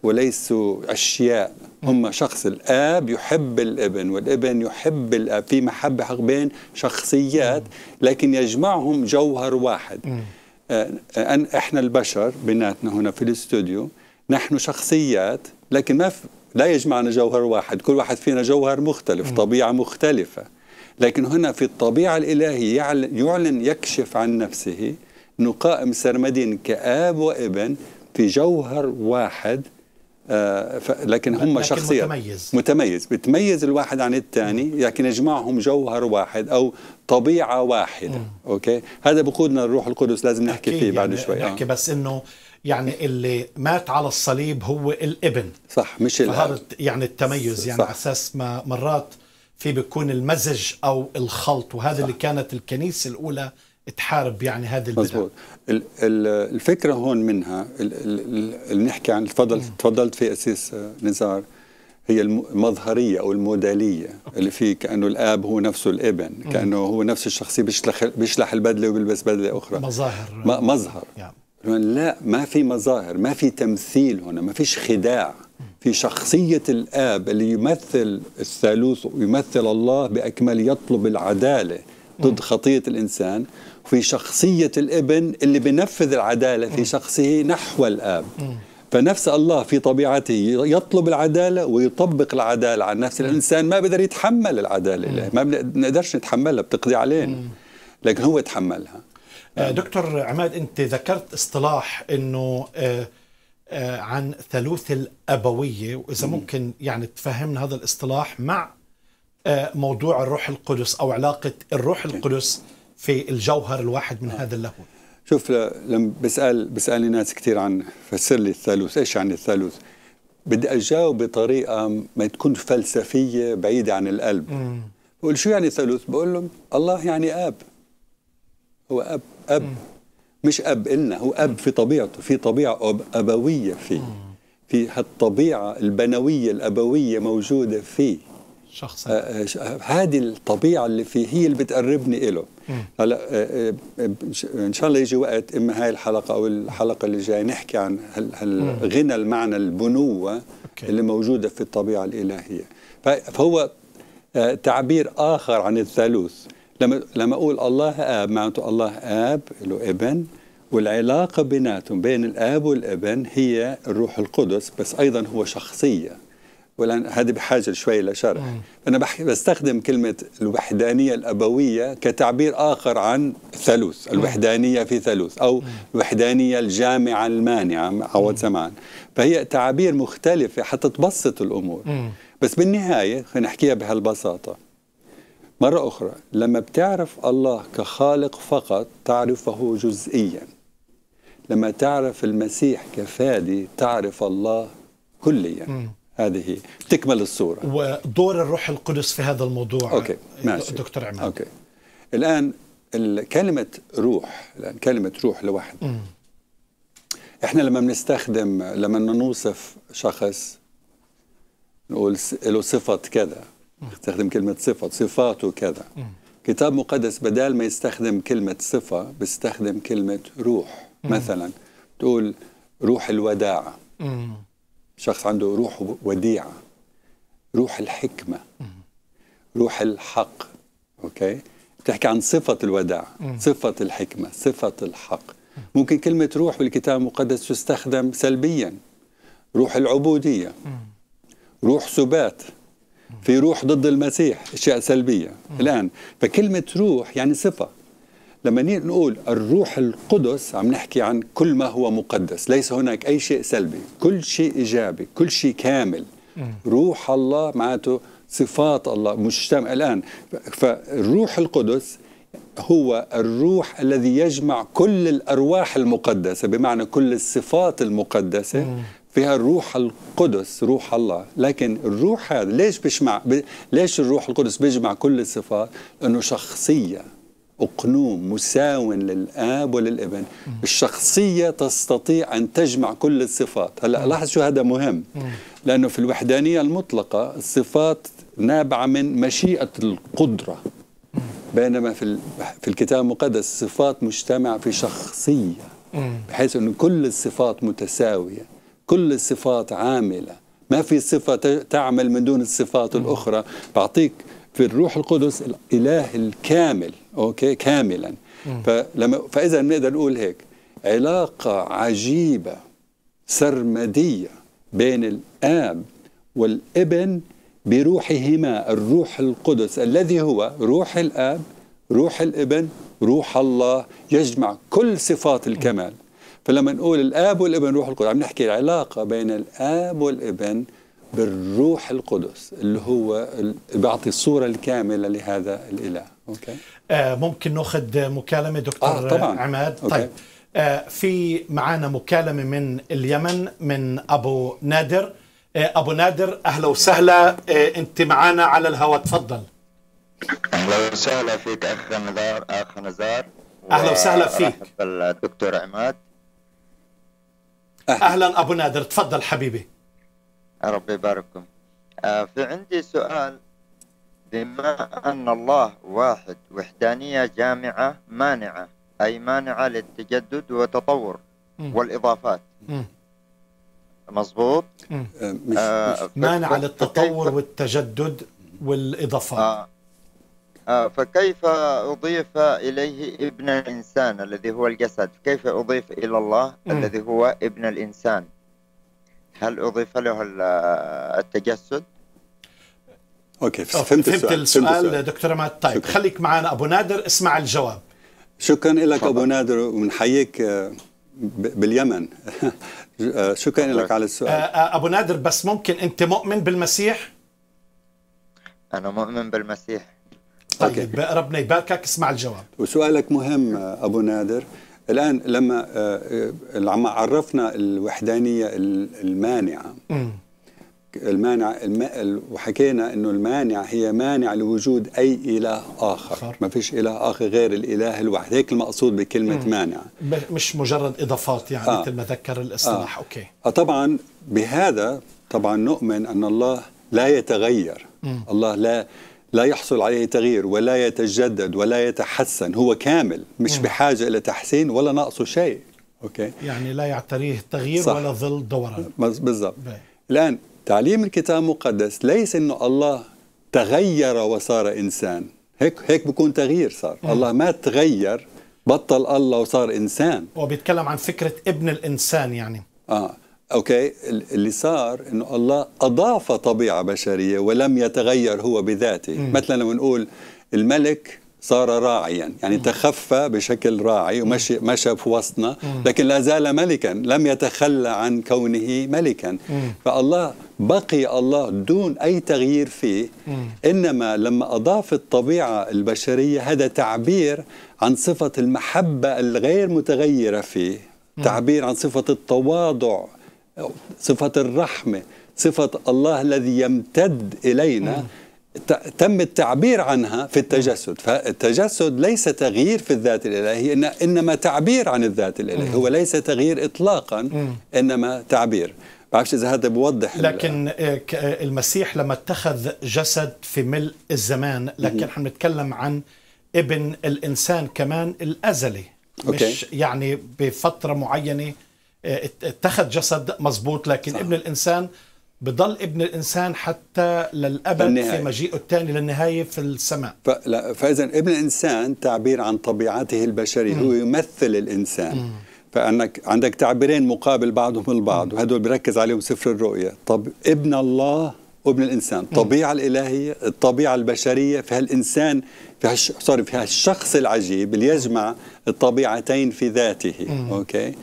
وليسوا أشياء هم شخص الآب يحب الابن والابن يحب الآب في محبة حق بين شخصيات لكن يجمعهم جوهر واحد آه، أن إحنا البشر بيناتنا هنا في الاستوديو نحن شخصيات لكن ما لا يجمعنا جوهر واحد كل واحد فينا جوهر مختلف طبيعة مختلفة لكن هنا في الطبيعة الإلهية يعلن يكشف عن نفسه أنه قائم سرمدين كآب وابن في جوهر واحد آه، لكن هم لكن شخصية متميز متميز بتميز الواحد عن الثاني لكن يجمعهم جوهر واحد او طبيعه واحده اوكي هذا بقودنا الروح القدس لازم نحكي فيه بعد يعني شوي نحكي آه. بس انه يعني اللي مات على الصليب هو الابن صح مش الاب يعني التميز يعني على اساس ما مرات في بيكون المزج او الخلط وهذا صح. اللي كانت الكنيسه الاولى تحارب يعني هذه البدع مزبوط. الفكره هون منها اللي نحكي عن تفضل تفضلت في اسيس آه، نزار هي المظهرية أو المودالية اللي في كأنه الآب هو نفسه الابن كأنه هو نفس الشخصية بيشلح, بيشلح البدلة وبيلبس بدلة أخرى مظاهر مظهر يعني. لا ما في مظاهر ما في تمثيل هنا ما فيش خداع في شخصية الآب اللي يمثل الثالوث ويمثل الله بأكمل يطلب العدالة ضد خطية الإنسان في شخصية الابن اللي بنفذ العدالة في شخصه نحو الآب فنفس الله في طبيعته يطلب العدالة ويطبق العدالة على نفس الإنسان ما بقدر يتحمل العدالة له ما بنقدرش نتحملها بتقضي علينا لكن هو يتحملها آه، دكتور عماد أنت ذكرت اصطلاح أنه آه، آه، عن ثالوث الابويه واذا ممكن يعني تفهمنا هذا الاصطلاح مع آه، موضوع الروح القدس او علاقه الروح القدس في الجوهر الواحد من آه. هذا اللاهوت شوف لما بسال بسالني ناس كثير عن فسر لي الثالوث ايش يعني الثالوث بدي اجاوب بطريقه ما تكون فلسفيه بعيده عن القلب بقول شو يعني ثالوث بقول لهم الله يعني اب هو اب اب مم. مش اب إلنا هو اب في طبيعته في طبيعه أب ابويه فيه في هالطبيعه البنويه الابويه موجوده فيه شخص آه، آه، هذه الطبيعه اللي فيه هي اللي بتقربني له هلا آه، ان شاء الله يجي وقت اما هاي الحلقه او الحلقه اللي جايه نحكي عن غنى المعنى البنوه أوكي. اللي موجوده في الطبيعه الالهيه فهو تعبير اخر عن الثالوث لما لما اقول الله اب معناته الله اب له ابن والعلاقه بيناتهم بين الاب والابن هي الروح القدس بس ايضا هو شخصيه ولان هذه بحاجه شوي لشرح نعم. انا بستخدم كلمه الوحدانيه الابويه كتعبير اخر عن ثالوث نعم. الوحدانيه في ثالوث او نعم. الوحدانيه الجامعه المانعه عوض زمان فهي تعابير مختلفه حتى تبسط الامور بس بالنهايه خلينا نحكيها بهالبساطه مرة أخرى لما بتعرف الله كخالق فقط تعرفه جزئيا لما تعرف المسيح كفادي تعرف الله كليا م. هذه تكمل الصورة ودور الروح القدس في هذا الموضوع أوكي. ماشي. دكتور عماد أوكي. الآن كلمة روح الآن كلمة روح لوحدها احنا لما بنستخدم لما نوصف شخص نقول له صفة كذا يستخدم كلمة صفة صفاته كذا كتاب مقدس بدال ما يستخدم كلمة صفة بيستخدم كلمة روح مثلا تقول روح الوداعة شخص عنده روح وديعة روح الحكمة روح الحق أوكي بتحكي عن صفة الوداعة صفة الحكمة صفة الحق ممكن كلمة روح بالكتاب المقدس تستخدم سلبيا روح العبودية روح سبات في روح ضد المسيح اشياء سلبيه الان فكلمه روح يعني صفه لما نقول الروح القدس عم نحكي عن كل ما هو مقدس ليس هناك أي شيء سلبي كل شيء إيجابي كل شيء كامل روح الله معناته صفات الله مجتمع الآن فالروح القدس هو الروح الذي يجمع كل الأرواح المقدسة بمعنى كل الصفات المقدسة بها الروح القدس روح الله لكن الروح هذا ليش بيجمع ليش الروح القدس بيجمع كل الصفات انه شخصيه أقنوم مساو للآب وللابن مم. الشخصية تستطيع أن تجمع كل الصفات هلأ لاحظ شو هذا مهم مم. لأنه في الوحدانية المطلقة الصفات نابعة من مشيئة القدرة بينما في, في الكتاب المقدس الصفات مجتمع في شخصية بحيث أن كل الصفات متساوية كل الصفات عاملة ما في صفة تعمل من دون الصفات الأخرى بعطيك في الروح القدس الإله الكامل أوكي كاملا فلما فإذا بنقدر نقول هيك علاقة عجيبة سرمدية بين الآب والابن بروحهما الروح القدس الذي هو روح الآب روح الابن روح الله يجمع كل صفات الكمال فلما نقول الاب والابن روح القدس عم نحكي العلاقه بين الاب والابن بالروح القدس اللي هو بيعطي الصوره الكامله لهذا الاله اوكي آه ممكن ناخذ مكالمه دكتور آه طبعاً. عماد أوكي. طيب آه في معنا مكالمه من اليمن من ابو نادر آه ابو نادر اهلا وسهلا آه انت معنا على الهواء تفضل اهلا وسهلا فيك اخ نزار اخ نزار اهلا وسهلا فيك الدكتور عماد أهلا. أبو نادر تفضل حبيبي ربي يبارككم آه، في عندي سؤال بما أن الله واحد وحدانية جامعة مانعة أي مانعة للتجدد والتطور والإضافات م. مظبوط آه، آه، مانعة للتطور والتجدد والإضافات آه آه، فكيف أضيف إليه ابن الإنسان الذي هو الجسد كيف أضيف إلى الله م. الذي هو ابن الإنسان هل أضيف له التجسد أوكي فهمت, فهمت السؤال, دكتور مات طيب شكرا. خليك معنا أبو نادر اسمع الجواب شكرا لك أبو نادر ونحييك آه، باليمن آه، شكرا لك على السؤال أبو نادر بس ممكن أنت مؤمن بالمسيح؟ أنا مؤمن بالمسيح طيب, طيب، ربنا يباركك اسمع الجواب وسؤالك مهم ابو نادر الان لما آه، آه، لما عرفنا الوحدانيه المانعه المانع الم... وحكينا انه المانع هي مانع لوجود اي اله اخر ما فيش اله اخر غير الاله الواحد هيك المقصود بكلمه مم. مانع مش مجرد اضافات يعني آه. مثل ما ذكر الاصطلاح آه. اوكي آه طبعا بهذا طبعا نؤمن ان الله لا يتغير مم. الله لا لا يحصل عليه تغيير ولا يتجدد ولا يتحسن هو كامل مش بحاجة إلى تحسين ولا ناقصه شيء أوكي يعني لا يعتريه تغيير صح. ولا ظل دوران بالضبط الآن تعليم الكتاب المقدس ليس أنه الله تغير وصار إنسان هيك هيك بكون تغيير صار م. الله ما تغير بطل الله وصار إنسان وبيتكلم عن فكرة ابن الإنسان يعني آه اوكي اللي صار انه الله اضاف طبيعه بشريه ولم يتغير هو بذاته مم. مثلا لما نقول الملك صار راعيا يعني مم. تخفى بشكل راعي ومشي مشى في وسطنا لكن لا زال ملكا لم يتخلى عن كونه ملكا مم. فالله بقي الله دون اي تغيير فيه مم. انما لما اضاف الطبيعه البشريه هذا تعبير عن صفه المحبه الغير متغيره فيه تعبير عن صفه التواضع صفة الرحمة صفة الله الذي يمتد إلينا تم التعبير عنها في التجسد فالتجسد ليس تغيير في الذات الإلهية إنما تعبير عن الذات الإلهية هو ليس تغيير إطلاقا إنما تعبير بعرفش إذا هذا بوضح لكن آه، آه، المسيح لما اتخذ جسد في ملء الزمان لكن احنا نتكلم عن ابن الإنسان كمان الأزلي مش يعني بفترة معينة اتخذ جسد مزبوط لكن صح. ابن الإنسان بضل ابن الإنسان حتى للأبد في مجيئه الثاني للنهاية في السماء فإذا ابن الإنسان تعبير عن طبيعته البشرية هو يمثل الإنسان م. فانك عندك تعبيرين مقابل بعضهم البعض وهدول بركز عليهم سفر الرؤيا طب ابن الله وابن الانسان الطبيعه الالهيه الطبيعه البشريه في هالانسان في هالش... سوري في هالشخص العجيب اللي يجمع الطبيعتين في ذاته اوكي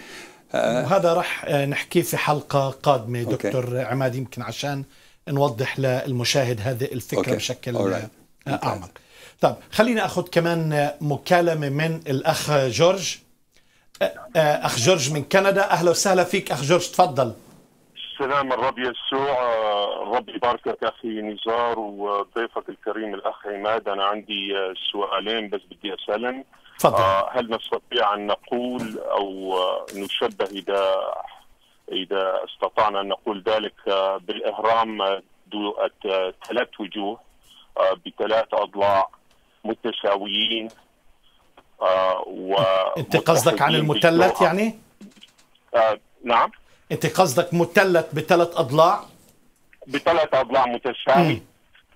وهذا راح نحكيه في حلقه قادمه دكتور عماد يمكن عشان نوضح للمشاهد هذه الفكره أوكي. بشكل آه، اعمق طيب خليني اخذ كمان مكالمه من الاخ جورج آه، آه، اخ جورج من كندا اهلا وسهلا فيك اخ جورج تفضل السلام الرب يسوع الرب يباركك اخي نزار وضيفك الكريم الاخ عماد انا عندي سؤالين بس بدي اسالهم تفضل آه، هل نستطيع ان نقول او آه، نشبه اذا اذا استطعنا ان نقول ذلك آه، بالاهرام ذو ثلاث وجوه بثلاث اضلاع متساويين و انت قصدك عن المثلث يعني؟ آه نعم انت قصدك مثلث بثلاث اضلاع؟ بثلاث اضلاع متساوي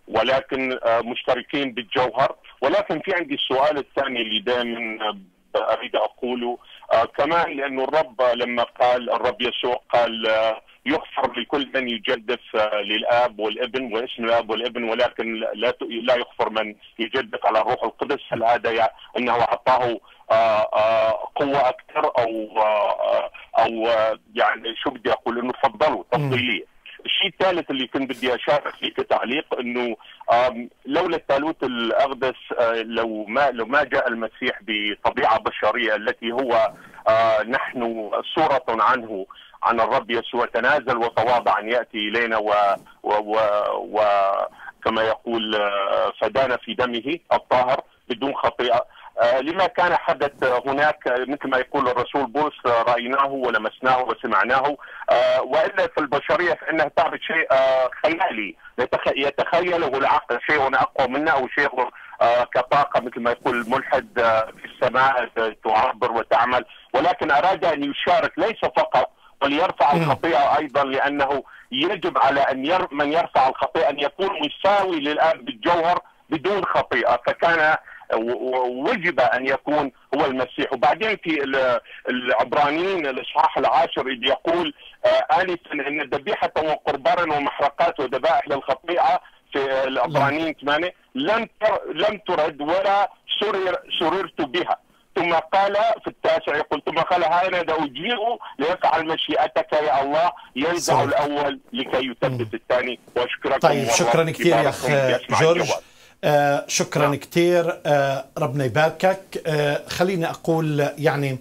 ولكن مشتركين بالجوهر ولكن في عندي السؤال الثاني اللي دائما اريد اقوله آه كمان لانه الرب لما قال الرب يسوع قال آه يغفر لكل من يجدف آه للاب والابن واسم الاب والابن ولكن لا لا يغفر من يجدف على الروح القدس هل هذا يعني انه اعطاه آه، آه، قوه اكثر او آه، او يعني شو بدي اقول انه فضله تفضيليه الشيء الثالث اللي كنت بدي اشارك فيه كتعليق انه لولا التالوت الاقدس آه، لو ما لو ما جاء المسيح بطبيعه بشريه التي هو آه، نحن صوره عنه عن الرب يسوع تنازل وتواضع ان ياتي الينا و, و, و, و كما يقول آه، فدانا في دمه الطاهر بدون خطيئه آه، لما كان حدث هناك مثل ما يقول الرسول بولس آه، رايناه ولمسناه وسمعناه آه، والا في البشريه فانه تعرض شيء خيالي يتخيله العقل شيء اقوى منا او شيء كطاقه مثل ما يقول الملحد في السماء تعبر وتعمل ولكن اراد ان يشارك ليس فقط وليرفع الخطيئه ايضا لانه يجب على ان من يرفع الخطيئه ان يكون مساوي للاب بالجوهر بدون خطيئه فكان وجب ان يكون هو المسيح وبعدين في العبرانيين الاصحاح العاشر اذ يقول آلفا آه، ان ذبيحه وقربانا ومحرقات وذبائح للخطيئه في العبرانيين ثمانية لم لم ترد ولا سرر سررت بها ثم قال في التاسع يقول ثم قال هذا أجيء ليفعل مشيئتك يا الله ينزع الأول لكي يثبت الثاني واشكرك طيب شكرا كثير يا أخ جورج آه، شكرا نعم. كثير آه، ربنا يباركك آه، خليني اقول يعني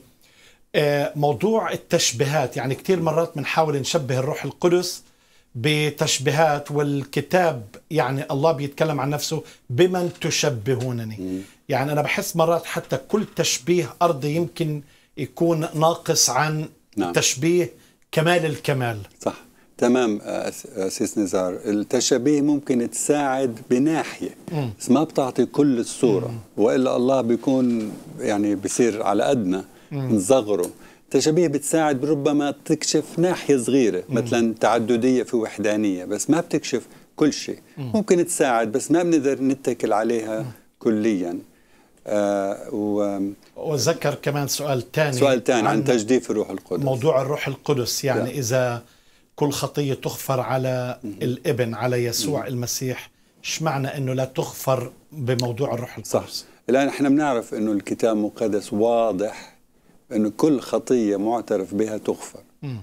موضوع التشبيهات يعني كثير مرات بنحاول نشبه الروح القدس بتشبيهات والكتاب يعني الله بيتكلم عن نفسه بمن تشبهونني يعني انا بحس مرات حتى كل تشبيه ارضي يمكن يكون ناقص عن نعم. تشبيه كمال الكمال صح تمام آه، سيس نزار التشابيه ممكن تساعد بناحية بس ما بتعطي كل الصورة وإلا الله بيكون يعني بصير على قدنا نصغره التشابيه بتساعد ربما تكشف ناحية صغيرة مثلا تعددية في وحدانية بس ما بتكشف كل شيء ممكن تساعد بس ما بنقدر نتكل عليها كليا آه، و وذكر كمان سؤال ثاني سؤال ثاني عن, عن تجديف الروح القدس موضوع الروح القدس يعني ده. إذا كل خطية تغفر على الابن على يسوع المسيح معنى أنه لا تغفر بموضوع الروح القدس صح الآن احنا بنعرف أنه الكتاب المقدس واضح أنه كل خطية معترف بها تغفر مم.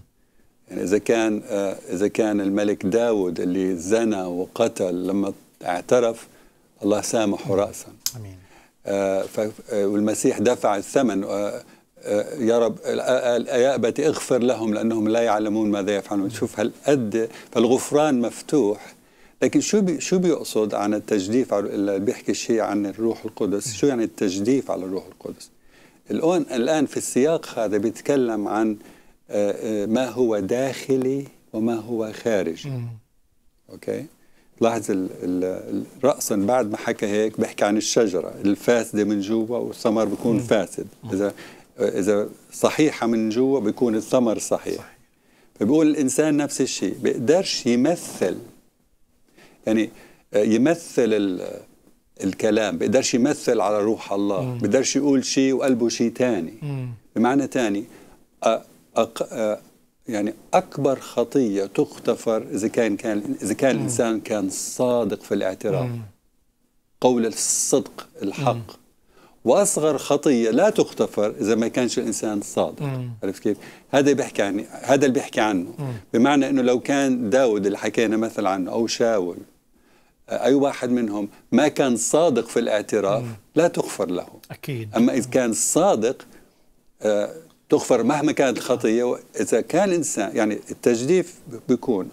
يعني إذا كان آه، إذا كان الملك داود اللي زنى وقتل لما اعترف الله سامحه رأسا أمين آه، آه، والمسيح دفع الثمن يا رب يا أبت اغفر لهم لأنهم لا يعلمون ماذا يفعلون شوف هالقد فالغفران مفتوح لكن شو بي شو بيقصد عن التجديف على بيحكي شيء عن الروح القدس شو يعني التجديف على الروح القدس الآن الآن في السياق هذا بيتكلم عن آه، آه، ما هو داخلي وما هو خارجي أوكي لاحظ رأسا بعد ما حكى هيك بيحكي عن الشجرة الفاسدة من جوا والثمر بيكون فاسد إذا اذا صحيحه من جوا بيكون الثمر صحيح صحيح فبيقول الانسان نفس الشيء بيقدرش يمثل يعني آه، يمثل الكلام بيقدرش يمثل على روح الله مم. بيقدرش يقول شيء وقلبه شيء ثاني بمعنى ثاني آه، يعني اكبر خطيه تغتفر اذا كان كان اذا كان الانسان كان صادق في الاعتراف مم. قول الصدق الحق مم. واصغر خطيه لا تغتفر اذا ما كانش الانسان صادق عرفت كيف هذا بيحكي عن هذا اللي بيحكي عنه مم. بمعنى انه لو كان داود اللي حكينا مثلا عنه او شاول اي واحد منهم ما كان صادق في الاعتراف مم. لا تغفر له اكيد اما اذا كان صادق آه تغفر مهما كانت الخطيه اذا كان الانسان يعني التجديف بيكون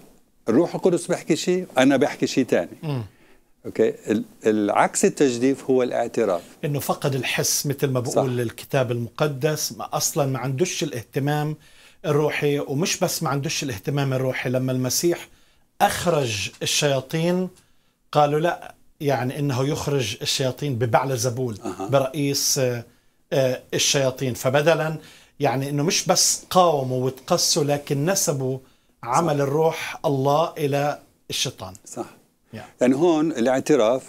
الروح القدس بيحكي شيء انا بحكي شيء ثاني اوكي العكس التجديف هو الاعتراف انه فقد الحس مثل ما بقول الكتاب المقدس ما اصلا ما عندوش الاهتمام الروحي ومش بس ما عندوش الاهتمام الروحي لما المسيح اخرج الشياطين قالوا لا يعني انه يخرج الشياطين ببعل زبول أه. برئيس آه، الشياطين فبدلا يعني انه مش بس قاوموا وتقسوا لكن نسبوا عمل صح. الروح الله الى الشيطان صح يعني هون الاعتراف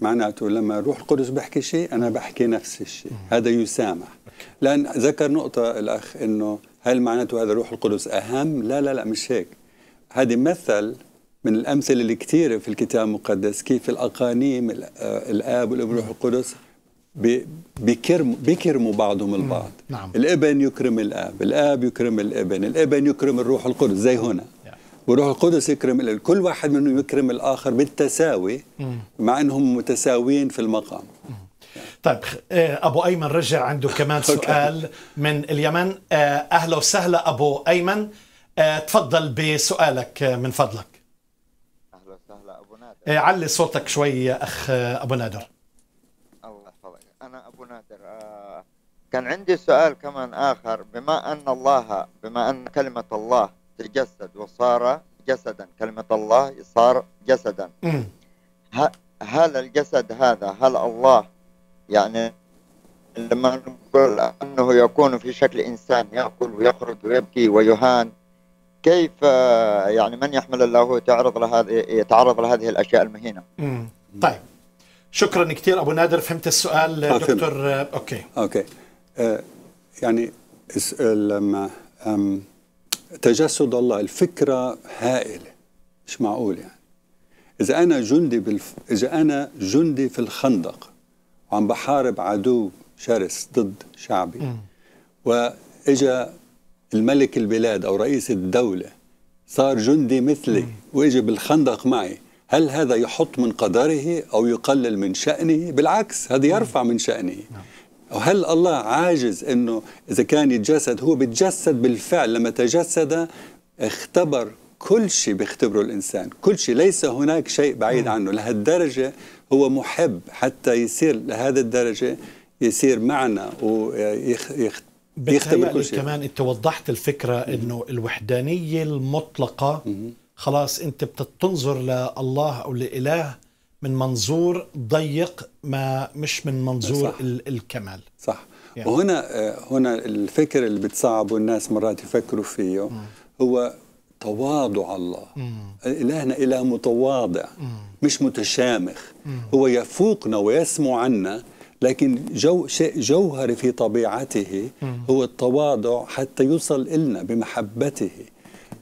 معناته لما روح القدس بحكي شيء انا بحكي نفس الشيء هذا يسامح لان ذكر نقطه الاخ انه هل معناته هذا روح القدس اهم لا لا لا مش هيك هذه مثل من الامثله الكثيرة في الكتاب المقدس كيف الاقانيم آه، الاب والأب والروح القدس بيكرموا بكرموا بعضهم البعض نعم. الابن يكرم الاب الاب يكرم الابن الابن يكرم الروح القدس زي هنا وروح القدس يكرم الكل واحد منهم يكرم الاخر بالتساوي مع انهم متساويين في المقام طيب آه، ابو ايمن رجع عنده كمان سؤال من اليمن آه، اهلا وسهلا ابو ايمن آه، تفضل بسؤالك من فضلك اهلا وسهلا ابو نادر علي صوتك شوي يا اخ ابو نادر الله يحفظك انا ابو نادر كان عندي سؤال كمان اخر بما ان الله بما ان كلمه الله تجسد وصار جسدا كلمة الله صار جسدا هل الجسد هذا هل الله يعني لما نقول أنه يكون في شكل إنسان يأكل ويخرج ويبكي ويهان كيف يعني من يحمل الله يتعرض لهذه يتعرض لهذه الاشياء المهينه. طيب شكرا كثير ابو نادر فهمت السؤال آه، دكتور آه، اوكي اوكي آه، يعني لما تجسد الله الفكرة هائلة مش معقول يعني إذا أنا جندي بالف... إذا أنا جندي في الخندق وعم بحارب عدو شرس ضد شعبي وإجا الملك البلاد أو رئيس الدولة صار جندي مثلي وإجا بالخندق معي هل هذا يحط من قدره أو يقلل من شأنه بالعكس هذا يرفع من شأنه نعم. أو هل الله عاجز أنه إذا كان يتجسد هو بيتجسد بالفعل لما تجسد اختبر كل شيء بيختبره الإنسان كل شيء ليس هناك شيء بعيد عنه لهالدرجة هو محب حتى يصير لهذه الدرجة يصير معنا ويختبر بيختبر كل شيء كمان انت وضحت الفكره انه الوحدانيه المطلقه خلاص انت بتنظر لله او لاله من منظور ضيق ما مش من منظور صح. الكمال صح يعني. وهنا آه، هنا الفكر اللي بتصعبه الناس مرات يفكروا فيه م. هو تواضع الله مم. إلهنا إله متواضع مم. مش متشامخ مم. هو يفوقنا ويسمو عنا لكن جو شيء جوهري في طبيعته مم. هو التواضع حتى يوصل إلنا بمحبته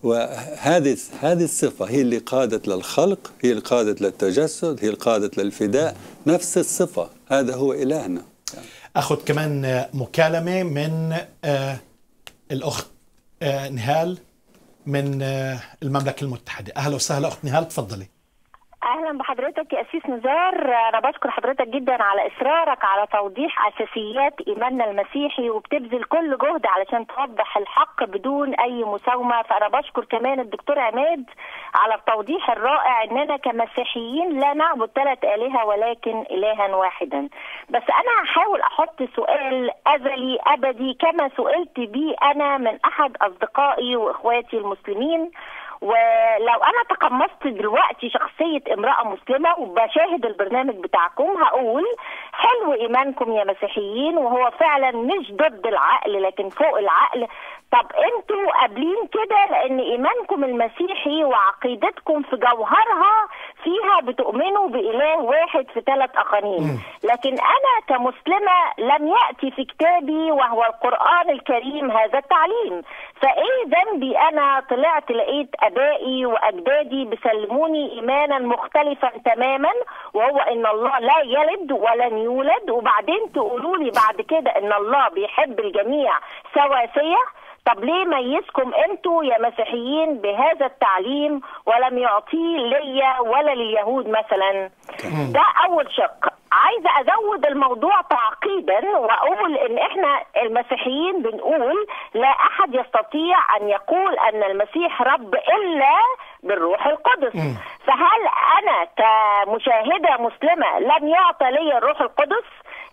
وهذه هذه الصفة هي اللي قادت للخلق هي اللي قادت للتجسد هي اللي قادت للفداء نفس الصفة هذا هو إلهنا يعني. أخذ كمان مكالمة من آه، الأخت آه، نهال من آه، المملكة المتحدة أهلا وسهلا أخت نهال تفضلي أهلا بحضرتك يا نزار انا بشكر حضرتك جدا على اصرارك على توضيح اساسيات ايماننا المسيحي وبتبذل كل جهد علشان توضح الحق بدون اي مساومه فانا بشكر كمان الدكتور عماد على التوضيح الرائع اننا كمسيحيين لا نعبد ثلاث الهه ولكن الها واحدا بس انا هحاول احط سؤال ازلي ابدي كما سئلت بيه انا من احد اصدقائي واخواتي المسلمين ولو انا تقمصت دلوقتي شخصيه امراه مسلمه وبشاهد البرنامج بتاعكم هقول حلو ايمانكم يا مسيحيين وهو فعلا مش ضد العقل لكن فوق العقل طب انتوا قابلين كده لان ايمانكم المسيحي وعقيدتكم في جوهرها فيها بتؤمنوا باله واحد في ثلاث اقانيم لكن انا كمسلمه لم ياتي في كتابي وهو القران الكريم هذا التعليم فايه ذنبي انا طلعت لقيت ابائي واجدادي بيسلموني ايمانا مختلفا تماما وهو ان الله لا يلد ولن يولد وبعدين تقولوا لي بعد كده ان الله بيحب الجميع سواسيه طب ليه ميزكم انتوا يا مسيحيين بهذا التعليم ولم يعطيه ليا ولا لليهود مثلا ده اول شق عايزه ازود الموضوع تعقيدا واقول ان احنا المسيحيين بنقول لا احد يستطيع ان يقول ان المسيح رب الا بالروح القدس م. فهل انا كمشاهده مسلمه لم يعطى لي الروح القدس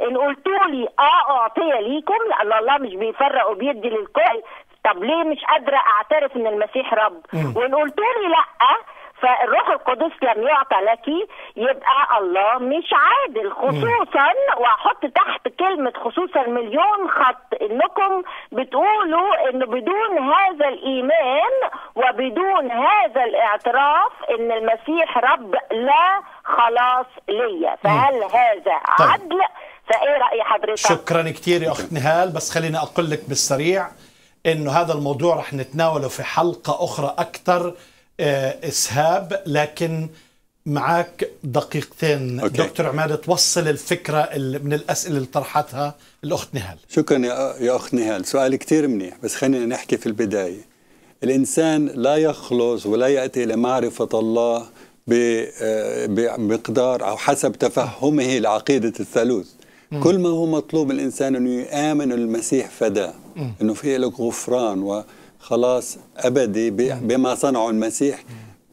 ان قلتوا لي اه اعطيه ليكم لان الله مش بيفرق وبيدي للكل طب ليه مش قادره اعترف ان المسيح رب وان قلتوا لي لا فالروح القدس لم يعطى لك يبقى الله مش عادل خصوصا واحط تحت كلمه خصوصا مليون خط انكم بتقولوا انه بدون هذا الايمان وبدون هذا الاعتراف ان المسيح رب لا خلاص ليا فهل هذا طيب. عدل حضرتك شكرا كثير يا اخت نهال بس خليني اقول لك بالسريع انه هذا الموضوع رح نتناوله في حلقه اخرى اكثر آه، اسهاب لكن معك دقيقتين أوكي. دكتور عماد توصل الفكره اللي من الاسئله اللي طرحتها الاخت نهال شكرا يا اخت نهال سؤال كثير منيح بس خلينا نحكي في البدايه الانسان لا يخلص ولا ياتي الى معرفه الله آه، بمقدار او حسب تفهمه لعقيده الثالوث كل ما هو مطلوب الانسان انه يامن المسيح فداه انه في لك غفران وخلاص ابدي بما صنعه المسيح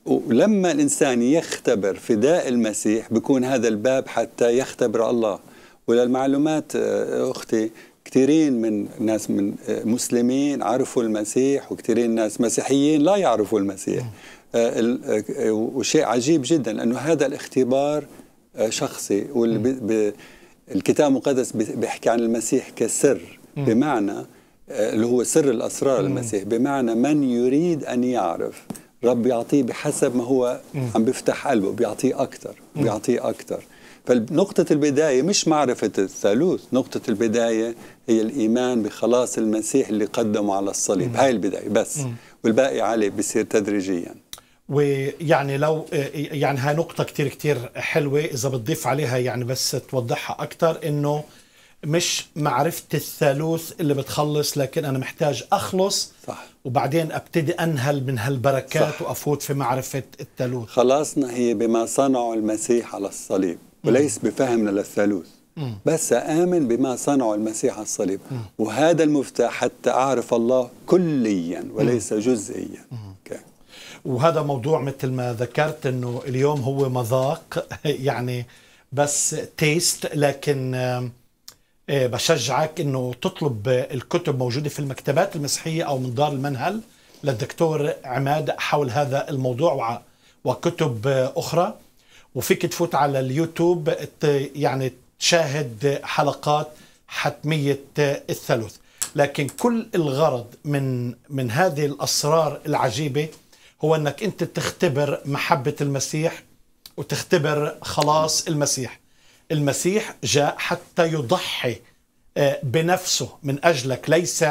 ولما الانسان يختبر فداء المسيح بيكون هذا الباب حتى يختبر الله وللمعلومات آه، اختي كثيرين من ناس من آه، مسلمين عرفوا المسيح وكثيرين ناس مسيحيين لا يعرفوا المسيح آه، وشيء عجيب جدا انه هذا الاختبار شخصي واللي الكتاب المقدس بيحكي عن المسيح كسر بمعنى آه، اللي هو سر الأسرار المسيح بمعنى من يريد أن يعرف رب يعطيه بحسب ما هو عم بيفتح قلبه بيعطيه أكثر بيعطيه أكثر فنقطة البداية مش معرفة الثالوث نقطة البداية هي الإيمان بخلاص المسيح اللي قدمه على الصليب هاي البداية بس والباقي عليه بيصير تدريجياً ويعني لو يعني هاي نقطة كتير كتير حلوة إذا بتضيف عليها يعني بس توضحها أكتر إنه مش معرفة الثالوث اللي بتخلص لكن أنا محتاج أخلص صح. وبعدين أبتدي أنهل من هالبركات صح. وأفوت في معرفة الثالوث خلاصنا هي بما صنعه المسيح على الصليب وليس بفهمنا للثالوث بس آمن بما صنعه المسيح على الصليب وهذا المفتاح حتى أعرف الله كليا وليس جزئيا وهذا موضوع مثل ما ذكرت انه اليوم هو مذاق يعني بس تيست لكن آه، آه، بشجعك انه تطلب الكتب موجوده في المكتبات المسيحيه او من دار المنهل للدكتور عماد حول هذا الموضوع وكتب آه، اخرى وفيك تفوت على اليوتيوب يعني تشاهد حلقات حتميه الثلث لكن كل الغرض من من هذه الاسرار العجيبه هو انك انت تختبر محبه المسيح وتختبر خلاص المسيح المسيح جاء حتى يضحي آه، بنفسه من اجلك ليس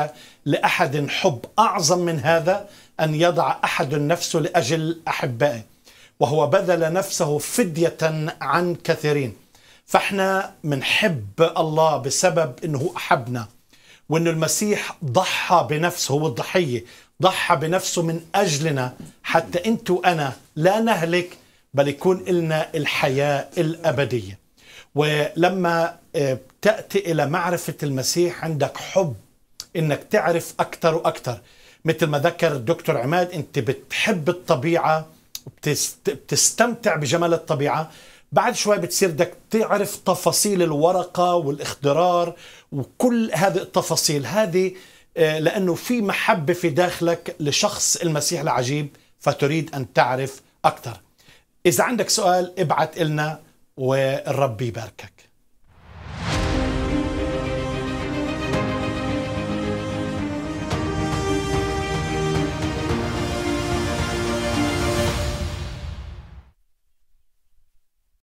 لاحد حب اعظم من هذا ان يضع احد نفسه لاجل احبائه وهو بذل نفسه فديه عن كثيرين فاحنا بنحب الله بسبب انه احبنا وأن المسيح ضحى بنفسه هو الضحية ضحى بنفسه من أجلنا حتى أنت وأنا لا نهلك بل يكون لنا الحياة الأبدية ولما آه، تأتي إلى معرفة المسيح عندك حب إنك تعرف أكثر وأكثر مثل ما ذكر الدكتور عماد أنت بتحب الطبيعة بتستمتع بجمال الطبيعة بعد شوي بتصير بدك تعرف تفاصيل الورقة والاخضرار وكل هذه التفاصيل هذه آه، لأنه في محبة في داخلك لشخص المسيح العجيب فتريد أن تعرف أكثر إذا عندك سؤال ابعت إلنا والرب يباركك